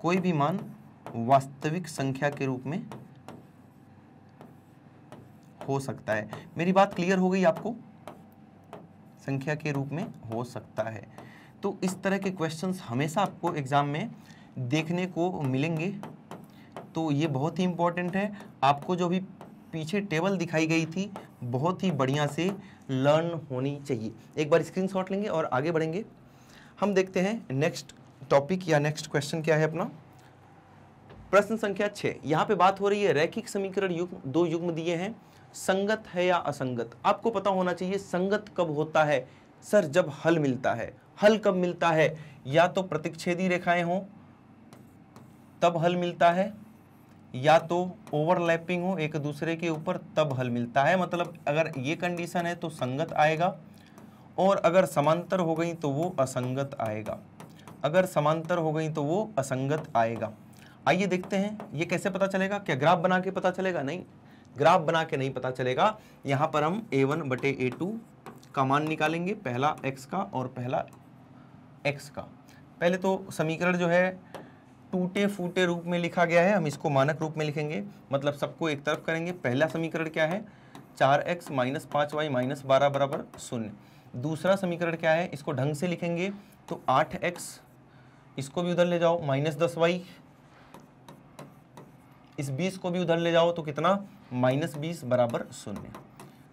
Speaker 1: कोई भी मान वास्तविक संख्या के रूप में हो सकता है मेरी बात क्लियर हो गई आपको संख्या के रूप में हो सकता है तो इस तरह के क्वेश्चंस हमेशा आपको एग्ज़ाम में देखने को मिलेंगे तो ये बहुत ही इम्पोर्टेंट है आपको जो भी पीछे टेबल दिखाई गई थी बहुत ही बढ़िया से लर्न होनी चाहिए एक बार स्क्रीनशॉट लेंगे और आगे बढ़ेंगे हम देखते हैं नेक्स्ट टॉपिक या नेक्स्ट क्वेश्चन क्या है अपना प्रश्न संख्या छः यहाँ पे बात हो रही है रैखिक समीकरण युग्म दो युग्म दिए हैं संगत है या असंगत आपको पता होना चाहिए संगत कब होता है सर जब हल मिलता है हल कब मिलता है या तो प्रतिच्छेदी रेखाएं हों तब हल मिलता है या तो ओवरलैपिंग हो एक दूसरे के ऊपर तब हल मिलता है मतलब अगर ये कंडीशन है तो संगत आएगा और अगर समांतर हो गई तो वो असंगत आएगा अगर समांतर हो गई तो वो असंगत आएगा आइए देखते हैं ये कैसे पता चलेगा क्या ग्राफ बना के पता चलेगा नहीं ग्राफ बना के नहीं पता चलेगा यहाँ पर हम ए वन बटे ए टू का मान निकालेंगे पहला एक्स का और पहला एक्स का पहले तो समीकरण जो है टूटे फूटे रूप में लिखा गया है हम इसको मानक रूप में लिखेंगे मतलब सबको एक तरफ करेंगे पहला समीकरण क्या है चार एक्स माइनस पाँच वाई माइनस बारह बराबर शून्य दूसरा समीकरण क्या है इसको ढंग से लिखेंगे तो आठ एक्स इसको भी उधर ले जाओ माइनस दस वाई इस बीस को भी उधर ले जाओ तो कितना माइनस बीस बराबर शून्य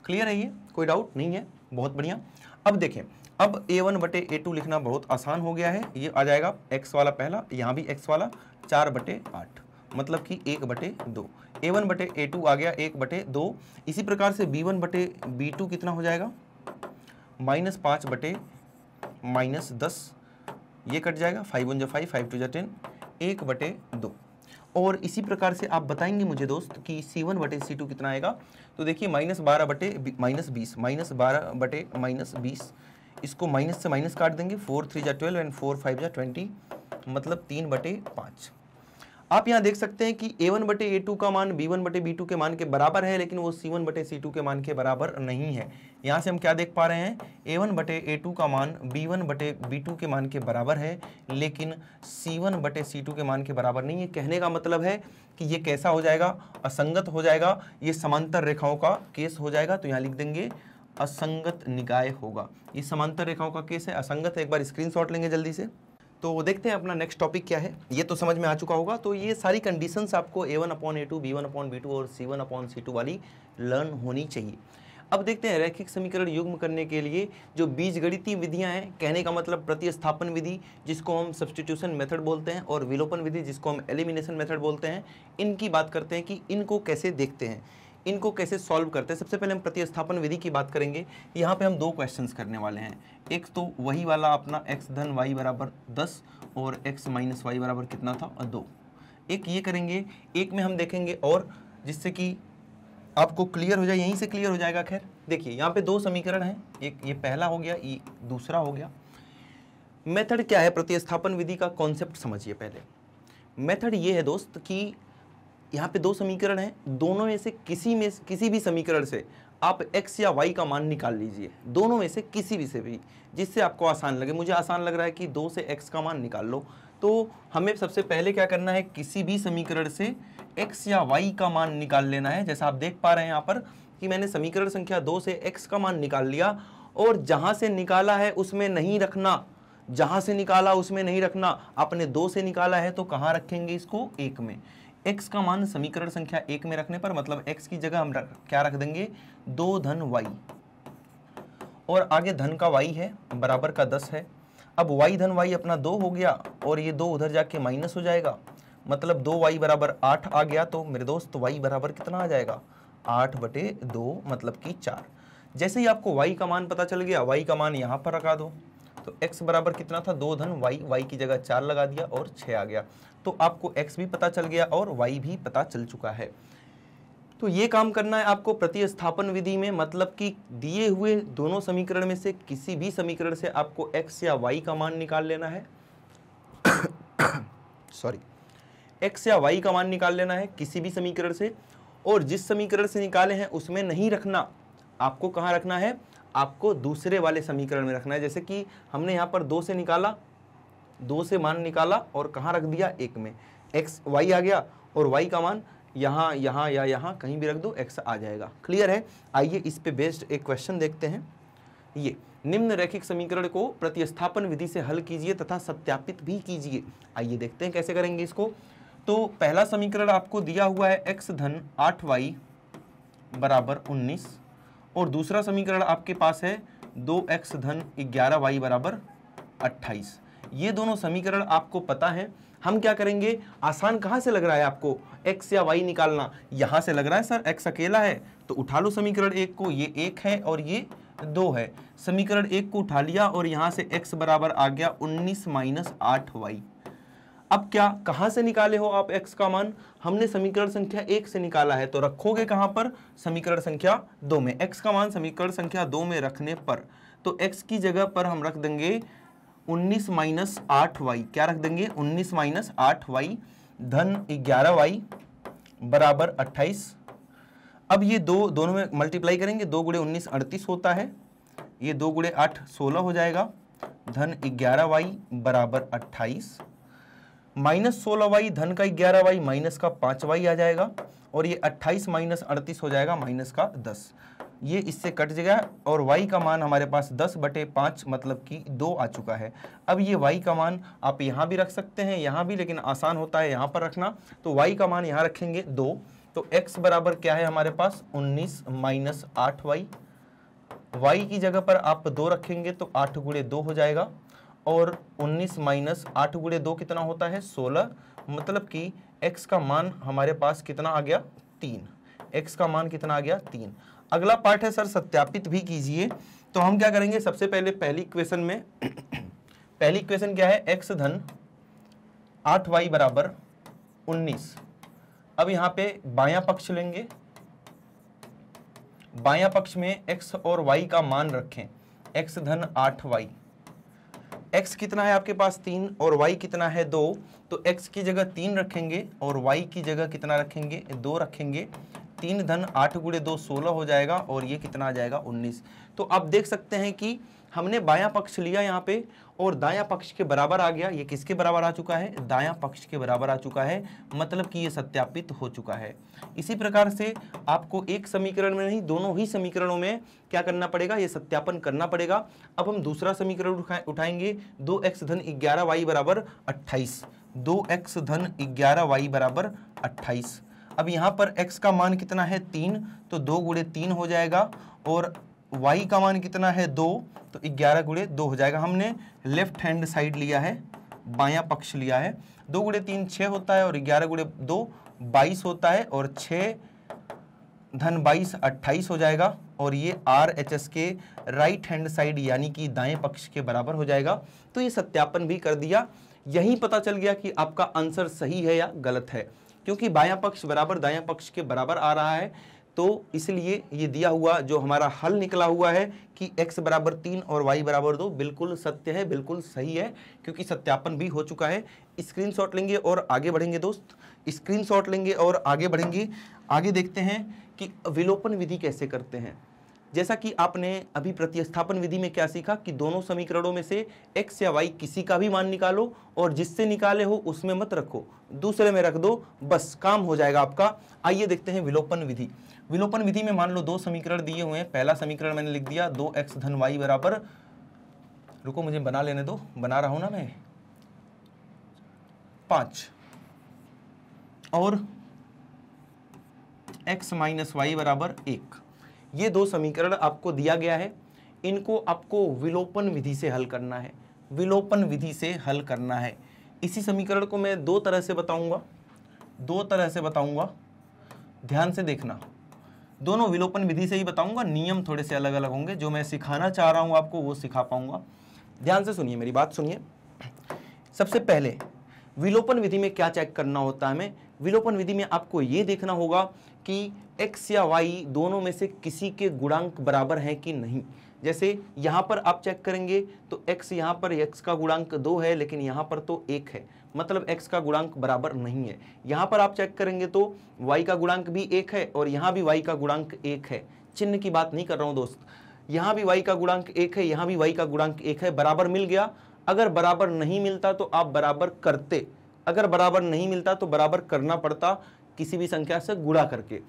Speaker 1: क्लियर है ये कोई डाउट नहीं है बहुत बढ़िया अब देखें अब ए वन बटे ए टू लिखना बहुत आसान हो गया है ये आ जाएगा एक्स वाला पहला यहाँ भी एक्स वाला चार बटे आठ मतलब कि एक बटे दो ए वन बटे ए टू आ गया एक बटे दो इसी प्रकार से बी वन बटे बी टू कितना हो जाएगा माइनस पाँच बटे माइनस दस ये कट जाएगा फाइव वन जो फाइव फाइव टू जो टेन एक बटे दो और इसी प्रकार से आप बताएंगे मुझे दोस्त कि सी वन बटे सी टू कितना आएगा तो देखिए माइनस बारह बटे माइनस बीस माइनस बारह बटे माइनस बीस इसको माइनस से माइनस काट देंगे फोर थ्री जा ट्वेल्व एंड फोर फाइव जा ट्वेंटी मतलब तीन बटे पाँच आप यहाँ देख सकते हैं कि ए वन बटे ए टू का मान बी वन बटे बी टू के मान के बराबर है लेकिन वो सी वन बटे सी टू के मान के बराबर नहीं है यहाँ से हम क्या देख पा रहे हैं ए वन बटे ए टू का मान बी वन बटे बी टू के मान के बराबर है लेकिन सी वन बटे सी टू के मान के बराबर नहीं है कहने का मतलब है कि ये कैसा हो जाएगा असंगत हो जाएगा ये समांतर रेखाओं का केस हो जाएगा तो यहाँ लिख देंगे असंगत निकाय होगा ये समांतर रेखाओं का केस है असंगत है एक बार स्क्रीनशॉट लेंगे जल्दी से तो देखते हैं अपना नेक्स्ट टॉपिक क्या है ये तो समझ में आ चुका होगा तो ये सारी कंडीशंस आपको a one upon a two b one upon b two और c one upon c two वाली लर्न होनी चाहिए अब देखते हैं रैखिक समीकरण युग्म करने के लिए जो बीज गणितीय विधियाँ हैं कहने का मतलब प्रतिस्थापन विधि जिसको हम सब्सटीट्यूशन मेथड बोलते हैं और विलोपन विधि जिसको हम एलिमिनेशन मेथड बोलते हैं इनकी बात करते हैं कि इनको कैसे देखते हैं इनको कैसे सॉल्व करते हैं सबसे पहले हम प्रतिस्थापन विधि की बात करेंगे यहाँ पे हम दो क्वेश्चंस करने वाले हैं एक तो वही वाला अपना x धन y बराबर दस और x माइनस वाई बराबर कितना था और दो एक ये करेंगे एक में हम देखेंगे और जिससे कि आपको क्लियर हो जाए यहीं से क्लियर हो जाएगा खैर देखिए यहाँ पर दो समीकरण हैं एक ये पहला हो गया ये दूसरा हो गया मेथड क्या है प्रतिस्थापन विधि का कॉन्सेप्ट समझिए पहले मेथड ये है दोस्त कि यहाँ पे दो समीकरण हैं दोनों में से किसी में किसी भी समीकरण से आप x या y का मान निकाल लीजिए दोनों में से किसी भी से भी जिससे आपको आसान लगे मुझे आसान लग रहा है कि दो से x का मान निकाल लो तो हमें सबसे पहले क्या करना है किसी भी समीकरण से x या y का मान निकाल लेना है जैसा आप देख पा रहे हैं यहाँ पर कि मैंने समीकरण संख्या दो से एक्स का मान निकाल लिया और जहाँ से निकाला है उसमें नहीं रखना जहाँ से निकाला उसमें नहीं रखना आपने दो से निकाला है तो कहाँ रखेंगे इसको एक में x का मान समीकरण संख्या एक में रखने पर मतलब x की जगह हम रख, क्या रख देंगे दो धन y और आगे धन का y है बराबर का दस है अब y धन y अपना दो हो गया और ये दो उधर जाके माइनस हो जाएगा मतलब दो वाई बराबर आठ आ गया तो मेरे दोस्त वाई बराबर कितना आ जाएगा आठ बटे दो मतलब कि चार जैसे ही आपको वाई का मान पता चल गया वाई का मान यहाँ पर रखा दो तो x बराबर कितना था दो धन y y की जगह चार लगा दिया और छ आ गया तो आपको x भी पता चल गया और y भी पता चल चुका है तो ये काम करना है आपको प्रतिस्थापन विधि में मतलब कि दिए हुए दोनों समीकरण में से किसी भी समीकरण से आपको x या y का मान निकाल लेना है सॉरी (coughs) x या y का मान निकाल लेना है किसी भी समीकरण से और जिस समीकरण से निकाले हैं उसमें नहीं रखना आपको कहाँ रखना है आपको दूसरे वाले समीकरण में रखना है जैसे कि हमने यहाँ पर दो से निकाला दो से मान निकाला और कहाँ रख दिया एक में एक्स वाई आ गया और वाई का मान यहाँ यहाँ या यहाँ कहीं भी रख दो एक्स आ जाएगा क्लियर है आइए इस पे बेस्ड एक क्वेश्चन देखते हैं ये निम्न रैखिक समीकरण को प्रतिस्थापन विधि से हल कीजिए तथा सत्यापित भी कीजिए आइए देखते हैं कैसे करेंगे इसको तो पहला समीकरण आपको दिया हुआ है एक्स धन आठ वाई बराबर उन्नीस और दूसरा समीकरण आपके पास है दो एक्स धन ग्यारह वाई बराबर अट्ठाईस ये दोनों समीकरण आपको पता है हम क्या करेंगे आसान कहाँ से लग रहा है आपको x या y निकालना यहाँ से लग रहा है सर x अकेला है तो उठा लो समीकरण एक को ये एक है और ये दो है समीकरण एक को उठा लिया और यहाँ से x बराबर आ गया 19 माइनस आठ वाई अब क्या कहाँ से निकाले हो आप x का मान हमने समीकरण संख्या एक से निकाला है तो रखोगे कहाँ पर समीकरण संख्या दो में x का मान समीकरण संख्या दो में रखने पर तो x की जगह पर हम रख देंगे 19 माइनस आठ वाई क्या रख देंगे 19 माइनस आठ वाई धन ग्यारह वाई बराबर अट्ठाईस अब ये दो दोनों में मल्टीप्लाई करेंगे दो गुड़े उन्नीस अड़तीस होता है ये दो गुड़े आठ सोलह हो जाएगा धन ग्यारह वाई बराबर अट्ठाईस माइनस सोलह वाई धन का ग्यारह वाई माइनस का पाँच वाई आ जाएगा और ये अट्ठाईस माइनस अड़तीस हो जाएगा माइनस का दस ये इससे कट जाएगा और y का मान हमारे पास 10 बटे पाँच मतलब कि दो आ चुका है अब ये y का मान आप यहाँ भी रख सकते हैं यहाँ भी लेकिन आसान होता है यहाँ पर रखना तो y का मान यहाँ रखेंगे दो तो x बराबर क्या है हमारे पास 19 माइनस आठ वाई वाई की जगह पर आप दो रखेंगे तो आठ गुड़े दो हो जाएगा और 19 माइनस आठ गुड़े दो कितना होता है 16 मतलब कि x का मान हमारे पास कितना आ गया तीन x का मान कितना आ गया तीन अगला पार्ट है सर सत्यापित भी कीजिए तो हम क्या करेंगे सबसे पहले पहली इक्वेशन में (clears throat) पहली इक्वेशन क्या है x धन आठ वाई बराबर उन्नीस अब यहाँ पे बायां पक्ष लेंगे बायां पक्ष में x और y का मान रखें x धन आठ वाई x कितना है आपके पास तीन और y कितना है दो तो x की जगह तीन रखेंगे और y की जगह कितना रखेंगे दो रखेंगे तीन धन आठ गुड़े दो सोलह हो जाएगा और ये कितना आ जाएगा उन्नीस तो आप देख सकते हैं कि हमने बायां पक्ष लिया यहाँ पे और दाया पक्ष के बराबर आ गया ये किसके बराबर आ चुका है दाया पक्ष के बराबर आ चुका है मतलब कि ये सत्यापित हो चुका है इसी प्रकार से आपको एक समीकरण में नहीं दोनों ही समीकरणों में क्या करना पड़ेगा ये सत्यापन करना पड़ेगा अब हम दूसरा समीकरण उठा, उठाएंगे दो एक्स धन ग्यारह वाई बराबर अट्ठाईस दो एक्स धन ग्यारह वाई बराबर अट्ठाईस अब यहाँ पर x का मान कितना है तीन तो दो गुड़े तीन हो जाएगा और वाई का मान कितना है दो तो ग्यारह गुड़े दो हो जाएगा हमने लेफ्ट हैंड साइड लिया है बायां पक्ष लिया है दो गुड़े तीन छः होता है और ग्यारह गुड़े दो बाईस होता है और छः धन बाईस अट्ठाईस हो जाएगा और ये आर एच एस के राइट हैंड साइड यानी कि दाएं पक्ष के बराबर हो जाएगा तो ये सत्यापन भी कर दिया यही पता चल गया कि आपका आंसर सही है या गलत है क्योंकि बायां पक्ष बराबर दायां पक्ष के बराबर आ रहा है तो इसलिए ये दिया हुआ जो हमारा हल निकला हुआ है कि x बराबर तीन और y बराबर दो बिल्कुल सत्य है बिल्कुल सही है क्योंकि सत्यापन भी हो चुका है स्क्रीनशॉट लेंगे और आगे बढ़ेंगे दोस्त स्क्रीनशॉट लेंगे और आगे बढ़ेंगे आगे देखते हैं कि विलोपन विधि कैसे करते हैं जैसा कि आपने अभी प्रतिस्थापन विधि में क्या सीखा कि दोनों समीकरणों में से x या वाई किसी का भी मान निकालो और जिससे निकाले हो उसमें मत रखो दूसरे में रख दो बस काम हो जाएगा आपका आइए देखते हैं विलोपन विधि विलोपन विधि में मान लो दो समीकरण दिए हुए हैं पहला समीकरण मैंने लिख दिया दो एक्स धन वाई बराबर रुको मुझे बना लेने दो बना रहा हूं ना मैं पांच और एक्स माइनस वाई बराबर एक ये दो समीकरण आपको दिया गया है इनको आपको विलोपन विधि से हल करना है विलोपन विधि से हल करना है इसी समीकरण को मैं दो तरह से बताऊंगा दो तरह से बताऊंगा ध्यान से देखना दोनों विलोपन विधि से ही बताऊंगा नियम थोड़े से अलग अलग होंगे जो मैं सिखाना चाह रहा हूं आपको वो सिखा पाऊंगा ध्यान से सुनिए मेरी बात सुनिए सबसे पहले विलोपन विधि में क्या चेक करना होता है हमें विलोपन विधि में आपको ये देखना होगा कि एक्स या वाई दोनों में से किसी के गुणांक बराबर हैं कि नहीं जैसे यहाँ पर आप चेक करेंगे तो एक्स यहाँ पर एक्स का गुणांक दो है लेकिन यहाँ पर तो एक है मतलब एक्स का गुणांक बराबर नहीं है यहाँ पर आप चेक करेंगे तो वाई का गुणांक भी एक है और यहाँ भी वाई का गुणांक एक है चिन्ह की बात नहीं कर रहा हूँ दोस्त यहाँ भी वाई का गुणांक एक है यहाँ भी वाई का गुणांक एक है बराबर मिल गया अगर बराबर नहीं मिलता तो आप बराबर करते अगर बराबर नहीं मिलता तो बराबर करना पड़ता किसी भी संख्या से गुड़ा करके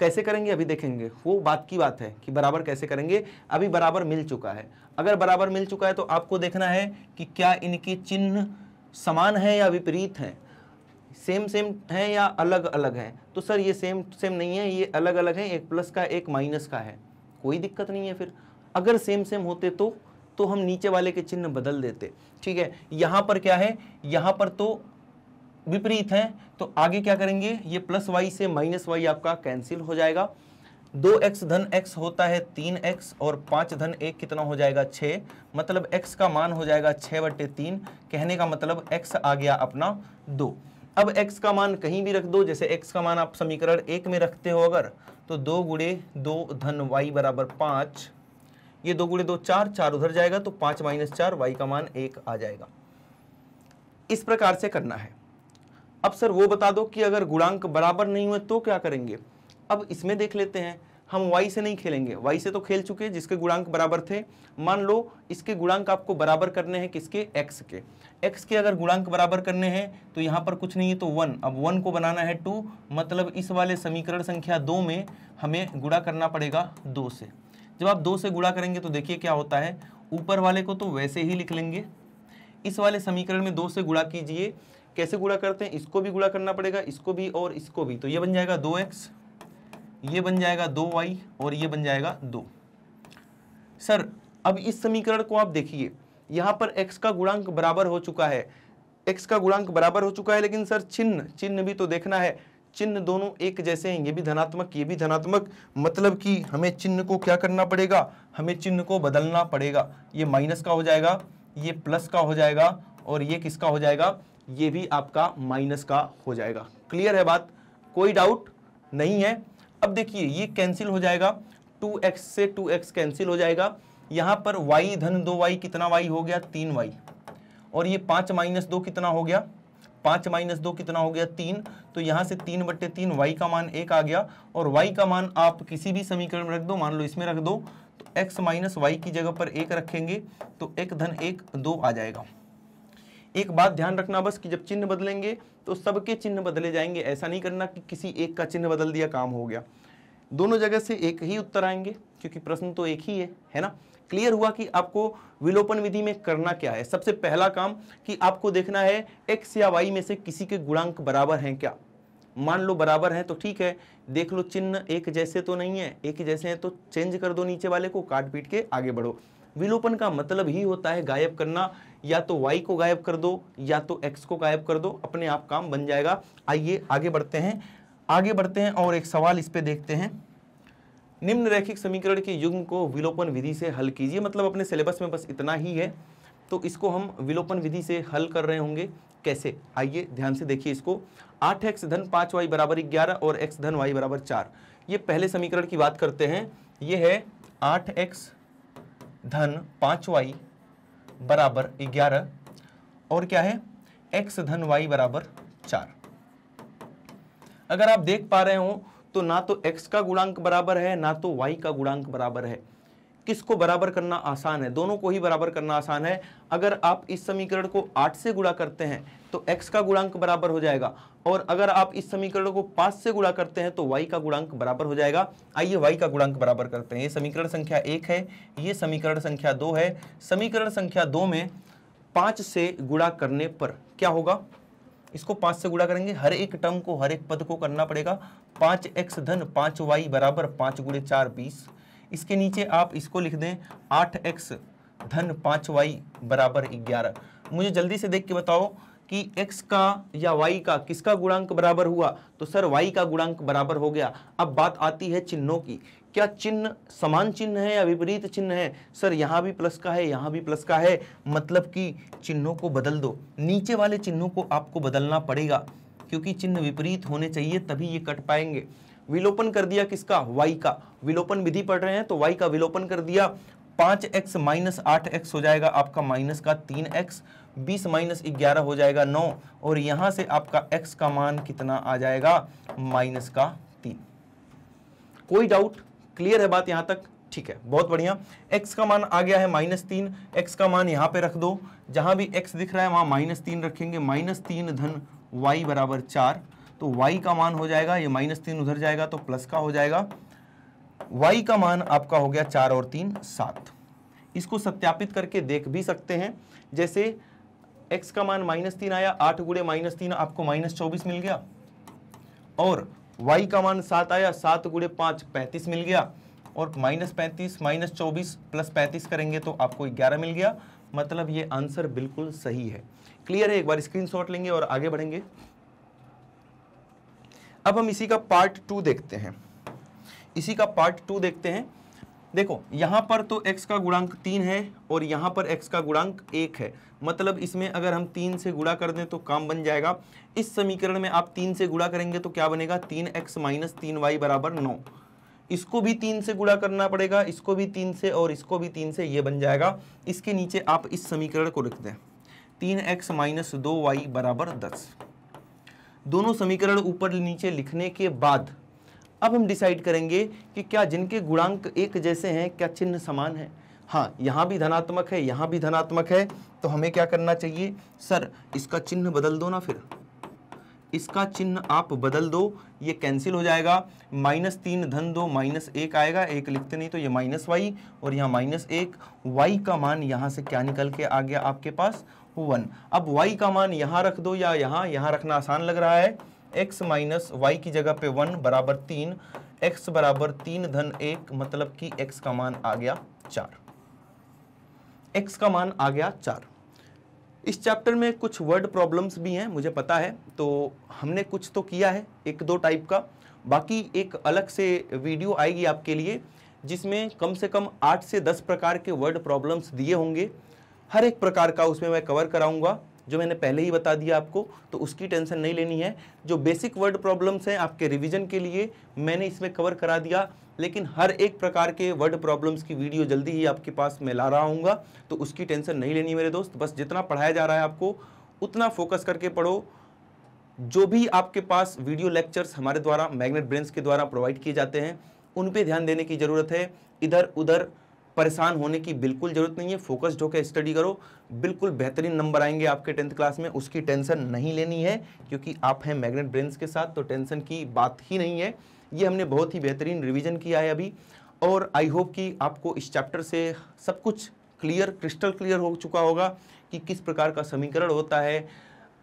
Speaker 1: कैसे करेंगे अभी देखेंगे वो बात की बात है कि बराबर कैसे करेंगे अभी बराबर मिल चुका है अगर बराबर मिल चुका है तो आपको देखना है कि क्या इनके चिन्ह समान है या विपरीत हैं सेम सेम हैं या अलग अलग हैं तो सर ये सेम सेम नहीं है ये अलग अलग हैं एक प्लस का एक माइनस का है कोई दिक्कत नहीं है फिर अगर सेम सेम होते तो तो हम नीचे वाले के चिन्ह बदल देते ठीक है यहाँ पर क्या है यहाँ पर तो विपरीत हैं तो आगे क्या करेंगे ये प्लस वाई से माइनस वाई आपका कैंसिल हो जाएगा दो एक्स धन एक्स होता है तीन एक्स और पाँच धन एक कितना हो जाएगा छः मतलब एक्स का मान हो जाएगा छः बटे तीन कहने का मतलब एक्स आ गया अपना दो अब एक्स का मान कहीं भी रख दो जैसे एक्स का मान आप समीकरण एक में रखते हो अगर तो दो गुड़े दो धन वाई बराबर पाँच ये दो गुड़े दो चार चार उधर जाएगा तो पाँच माइनस चार वाई का मान एक आ जाएगा इस प्रकार से करना है अब सर वो बता दो कि अगर गुणांक बराबर नहीं हुए तो क्या करेंगे अब इसमें देख लेते हैं हम वाई से नहीं खेलेंगे वाई से तो खेल चुके हैं जिसके गुणांक बराबर थे मान लो इसके गुणांक आपको बराबर करने हैं किसके एक्स के एक्स के अगर गुणांक बराबर करने हैं तो यहाँ पर कुछ नहीं है तो वन अब वन को बनाना है टू मतलब इस वाले समीकरण संख्या दो में हमें गुणा करना पड़ेगा दो से जब आप दो से गुणा करेंगे तो देखिए क्या होता है ऊपर वाले को तो वैसे ही लिख लेंगे इस वाले समीकरण में दो से गुणा कीजिए कैसे गुड़ा करते हैं इसको भी गुड़ा करना पड़ेगा इसको भी और इसको भी तो ये बन जाएगा दो एक्स ये बन जाएगा दो वाई और ये बन जाएगा दो सर अब इस समीकरण को आप देखिए यहाँ पर एक्स का गुणांक बराबर हो चुका है एक्स का गुणांक बराबर हो चुका है लेकिन सर चिन्ह चिन्ह भी तो देखना है चिन्ह दोनों एक जैसे हैं ये भी धनात्मक ये भी धनात्मक मतलब कि हमें चिन्ह को क्या करना पड़ेगा हमें चिन्ह को बदलना पड़ेगा ये माइनस का हो जाएगा ये प्लस का हो जाएगा और ये किसका हो जाएगा ये भी आपका माइनस का हो जाएगा क्लियर है बात कोई डाउट नहीं है अब देखिए ये कैंसिल हो जाएगा 2x से 2x कैंसिल हो जाएगा यहाँ पर y धन दो वाई कितना वाई हो गया तीन वाई और ये पांच माइनस दो कितना हो गया पांच माइनस दो कितना हो गया तीन तो यहाँ से तीन बट्टे तीन वाई का मान एक आ गया और वाई का मान आप किसी भी समीकरण में रख दो मान लो इसमें रख दो तो एक्स माइनस वाई की जगह पर एक रखेंगे तो एक धन एक दो आ जाएगा एक बात ध्यान रखना बस कि जब चिन्ह बदलेंगे तो सबके चिन्ह बदले जाएंगे ऐसा नहीं करना कि किसी एक का चिन्ह बदल दिया काम हो गया दोनों जगह से एक ही उत्तर आएंगे क्योंकि प्रश्न तो एक ही है है ना क्लियर हुआ कि आपको विलोपन विधि में करना क्या है सबसे पहला काम कि आपको देखना है एक्स या वाई में से किसी के गुणांक बराबर हैं क्या मान लो बराबर हैं तो ठीक है देख लो चिन्ह एक जैसे तो नहीं है एक जैसे हैं तो चेंज कर दो नीचे वाले को काट पीट के आगे बढ़ो विलोपन का मतलब ही होता है गायब करना या तो वाई को गायब कर दो या तो एक्स को गायब कर दो अपने आप काम बन जाएगा आइए आगे बढ़ते हैं आगे बढ़ते हैं और एक सवाल इस पर देखते हैं निम्न रैखिक समीकरण के युग्म को विलोपन विधि से हल कीजिए मतलब अपने सिलेबस में बस इतना ही है तो इसको हम विलोपन विधि से हल कर रहे होंगे कैसे आइए ध्यान से देखिए इसको आठ एक्स धन पाँच वाई बराबर ग्यारह और एक्स धन वाई बराबर चार ये पहले समीकरण की बात करते हैं ये है आठ एक्स धन पांच वाई बराबर ग्यारह और क्या है एक्स धन वाई बराबर चार अगर आप देख पा रहे हो तो ना तो एक्स का गुणांक बराबर है ना तो वाई का गुणांक बराबर है किसको बराबर करना आसान है दोनों को ही बराबर करना आसान है अगर आप इस समीकरण को आठ से गुणा करते हैं तो x का गुणांक बराबर हो जाएगा और अगर आप इस समीकरण को पाँच से गुणा करते हैं तो y का गुणांक बराबर हो जाएगा आइए y का गुणांक बराबर करते हैं ये समीकरण संख्या एक है ये समीकरण संख्या दो है समीकरण संख्या दो में पांच से गुणा करने पर क्या होगा इसको पांच से गुणा करेंगे हर एक टर्म को हर एक पद को करना पड़ेगा पांच एक्स धन पांच वाई बराबर पांच गुड़े चार बीस इसके नीचे आप इसको लिख दें आठ एक्स धन पांच वाई बराबर ग्यारह मुझे जल्दी से देख के बताओ कि x का या y का किसका गुणांक बराबर हुआ तो सर y का गुणांक बराबर हो गया अब बात आती है चिन्हों की क्या चिन्ह समान चिन्ह है या विपरीत चिन्ह है सर यहाँ भी प्लस का है यहाँ भी प्लस का है मतलब कि चिन्हों को बदल दो नीचे वाले चिन्हों को आपको बदलना पड़ेगा क्योंकि चिन्ह विपरीत होने चाहिए तभी ये कट पाएंगे विलोपन कर दिया किसका वाई का विलोपन विधि पढ़ रहे हैं तो वाई का विलोपन कर दिया पांच एक्स माइनस आठ एक्स हो जाएगा आपका माइनस का तीन एक्स बीस माइनस ग्यारह हो जाएगा नौ और यहां से आपका एक्स का मान कितना आ जाएगा माइनस का तीन कोई डाउट क्लियर है बात यहाँ तक ठीक है बहुत बढ़िया x का मान आ गया है माइनस तीन एक्स का मान यहां पे रख दो जहां भी x दिख रहा है वहां माइनस तीन रखेंगे माइनस तीन धन y बराबर चार तो y का मान हो जाएगा ये माइनस तीन उधर जाएगा तो प्लस का हो जाएगा y का मान आपका हो गया चार और तीन सात इसको सत्यापित करके देख भी सकते हैं जैसे x का मान माइनस तीन आया आठ गुड़े माइनस तीन आपको माइनस चौबीस मिल गया और y का मान सात आया सात गुड़े पाँच पैंतीस मिल गया और माइनस पैंतीस माइनस चौबीस प्लस पैंतीस करेंगे तो आपको ग्यारह मिल गया मतलब ये आंसर बिल्कुल सही है क्लियर है एक बार स्क्रीनशॉट लेंगे और आगे बढ़ेंगे अब हम इसी का पार्ट टू देखते हैं इसी का पार्ट टू देखते हैं देखो यहाँ पर तो x का गुणांक तीन है और यहाँ पर x का गुणांक एक है मतलब इसमें अगर हम तीन से गुणा कर दें तो काम बन जाएगा इस समीकरण में आप तीन से गुणा करेंगे तो क्या बनेगा तीन एक्स माइनस तीन वाई बराबर नौ इसको भी तीन से गुणा करना पड़ेगा इसको भी तीन से और इसको भी तीन से ये बन जाएगा इसके नीचे आप इस समीकरण को लिख दें तीन एक्स माइनस दो वाई बराबर दस दोनों समीकरण ऊपर नीचे लिखने के बाद अब हम डिसाइड करेंगे कि क्या जिनके गुणांक एक जैसे हैं क्या चिन्ह समान है हाँ यहाँ भी धनात्मक है यहाँ भी धनात्मक है तो हमें क्या करना चाहिए सर इसका चिन्ह बदल दो ना फिर इसका चिन्ह आप बदल दो ये कैंसिल हो जाएगा माइनस तीन धन दो माइनस एक आएगा एक लिखते नहीं तो ये माइनस वाई और यहाँ माइनस एक वाई का मान यहाँ से क्या निकल के आ गया आपके पास वन अब वाई का मान यहाँ रख दो या यहाँ यहाँ रखना आसान लग रहा है एक्स माइनस वाई की जगह पे वन बराबर तीन एक्स बराबर तीन धन एक मतलब कि एक्स का मान आ गया चार एक्स का मान आ गया चार इस चैप्टर में कुछ वर्ड प्रॉब्लम्स भी हैं मुझे पता है तो हमने कुछ तो किया है एक दो टाइप का बाकी एक अलग से वीडियो आएगी आपके लिए जिसमें कम से कम आठ से दस प्रकार के वर्ड प्रॉब्लम्स दिए होंगे हर एक प्रकार का उसमें मैं कवर कराऊंगा जो मैंने पहले ही बता दिया आपको तो उसकी टेंशन नहीं लेनी है जो बेसिक वर्ड प्रॉब्लम्स हैं आपके रिवीजन के लिए मैंने इसमें कवर करा दिया लेकिन हर एक प्रकार के वर्ड प्रॉब्लम्स की वीडियो जल्दी ही आपके पास मैं ला रहा हूँ तो उसकी टेंशन नहीं लेनी मेरे दोस्त बस जितना पढ़ाया जा रहा है आपको उतना फोकस करके पढ़ो जो भी आपके पास वीडियो लेक्चर्स हमारे द्वारा मैग्नेट ब्रेंस के द्वारा प्रोवाइड किए जाते हैं उन पे ध्यान देने की ज़रूरत है इधर उधर परेशान होने की बिल्कुल ज़रूरत नहीं है फोकस्ड होकर स्टडी करो बिल्कुल बेहतरीन नंबर आएंगे आपके टेंथ क्लास में उसकी टेंशन नहीं लेनी है क्योंकि आप हैं मैग्नेट ब्रेन्स के साथ तो टेंशन की बात ही नहीं है ये हमने बहुत ही बेहतरीन रिविज़न किया है अभी और आई होप कि आपको इस चैप्टर से सब कुछ क्लियर क्रिस्टल क्लियर हो चुका होगा कि किस प्रकार का समीकरण होता है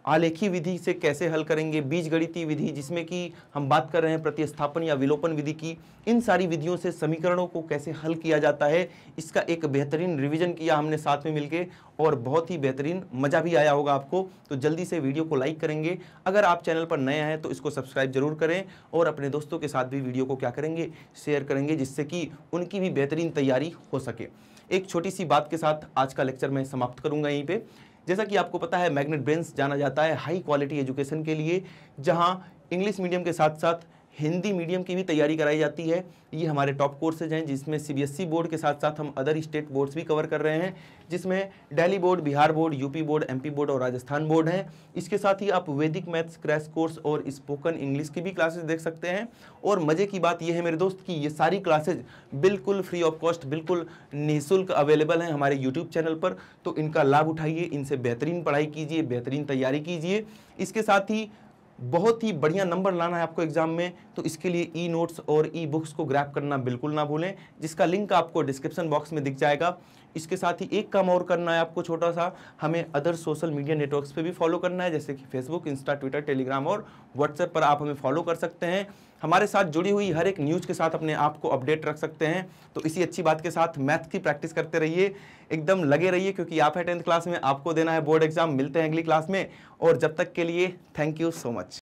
Speaker 1: आलेखी विधि से कैसे हल करेंगे बीज गणितीय विधि जिसमें कि हम बात कर रहे हैं प्रतिस्थापन या विलोपन विधि की इन सारी विधियों से समीकरणों को कैसे हल किया जाता है इसका एक बेहतरीन रिवीजन किया हमने साथ में मिलके और बहुत ही बेहतरीन मज़ा भी आया होगा आपको तो जल्दी से वीडियो को लाइक करेंगे अगर आप चैनल पर नए हैं तो इसको सब्सक्राइब जरूर करें और अपने दोस्तों के साथ भी वीडियो को क्या करेंगे शेयर करेंगे जिससे कि उनकी भी बेहतरीन तैयारी हो सके एक छोटी सी बात के साथ आज का लेक्चर मैं समाप्त करूँगा यहीं पर जैसा कि आपको पता है मैग्नेट ब्रेंस जाना जाता है हाई क्वालिटी एजुकेशन के लिए जहाँ इंग्लिश मीडियम के साथ साथ हिंदी मीडियम की भी तैयारी कराई जाती है ये हमारे टॉप कोर्सेज हैं जिसमें सीबीएसई बोर्ड के साथ साथ हम अदर स्टेट बोर्ड्स भी कवर कर रहे हैं जिसमें Delhi board Bihar board UP board MP board और राजस्थान बोर्ड हैं इसके साथ ही आप वैदिक मैथ्स क्रैश कोर्स और स्पोकन इंग्लिश की भी क्लासेज देख सकते हैं और मज़े की बात यह है मेरे दोस्त कि ये सारी क्लासेज बिल्कुल फ्री ऑफ कॉस्ट बिल्कुल निःशुल्क अवेलेबल हैं हमारे यूट्यूब चैनल पर तो इनका लाभ उठाइए इनसे बेहतरीन पढ़ाई कीजिए बेहतरीन तैयारी कीजिए इसके साथ ही बहुत ही बढ़िया नंबर लाना है आपको एग्जाम में तो इसके लिए ई नोट्स और ई बुक्स को ग्रैप करना बिल्कुल ना भूलें जिसका लिंक आपको डिस्क्रिप्शन बॉक्स में दिख जाएगा इसके साथ ही एक काम और करना है आपको छोटा सा हमें अदर सोशल मीडिया नेटवर्क्स पे भी फॉलो करना है जैसे कि फेसबुक इंस्टा ट्विटर टेलीग्राम और व्हाट्सएप पर आप हमें फॉलो कर सकते हैं हमारे साथ जुड़ी हुई हर एक न्यूज़ के साथ अपने आप को अपडेट रख सकते हैं तो इसी अच्छी बात के साथ मैथ की प्रैक्टिस करते रहिए एकदम लगे रहिए क्योंकि आप है टेंथ क्लास में आपको देना है बोर्ड एग्जाम मिलते हैं अगली क्लास में और जब तक के लिए थैंक यू सो मच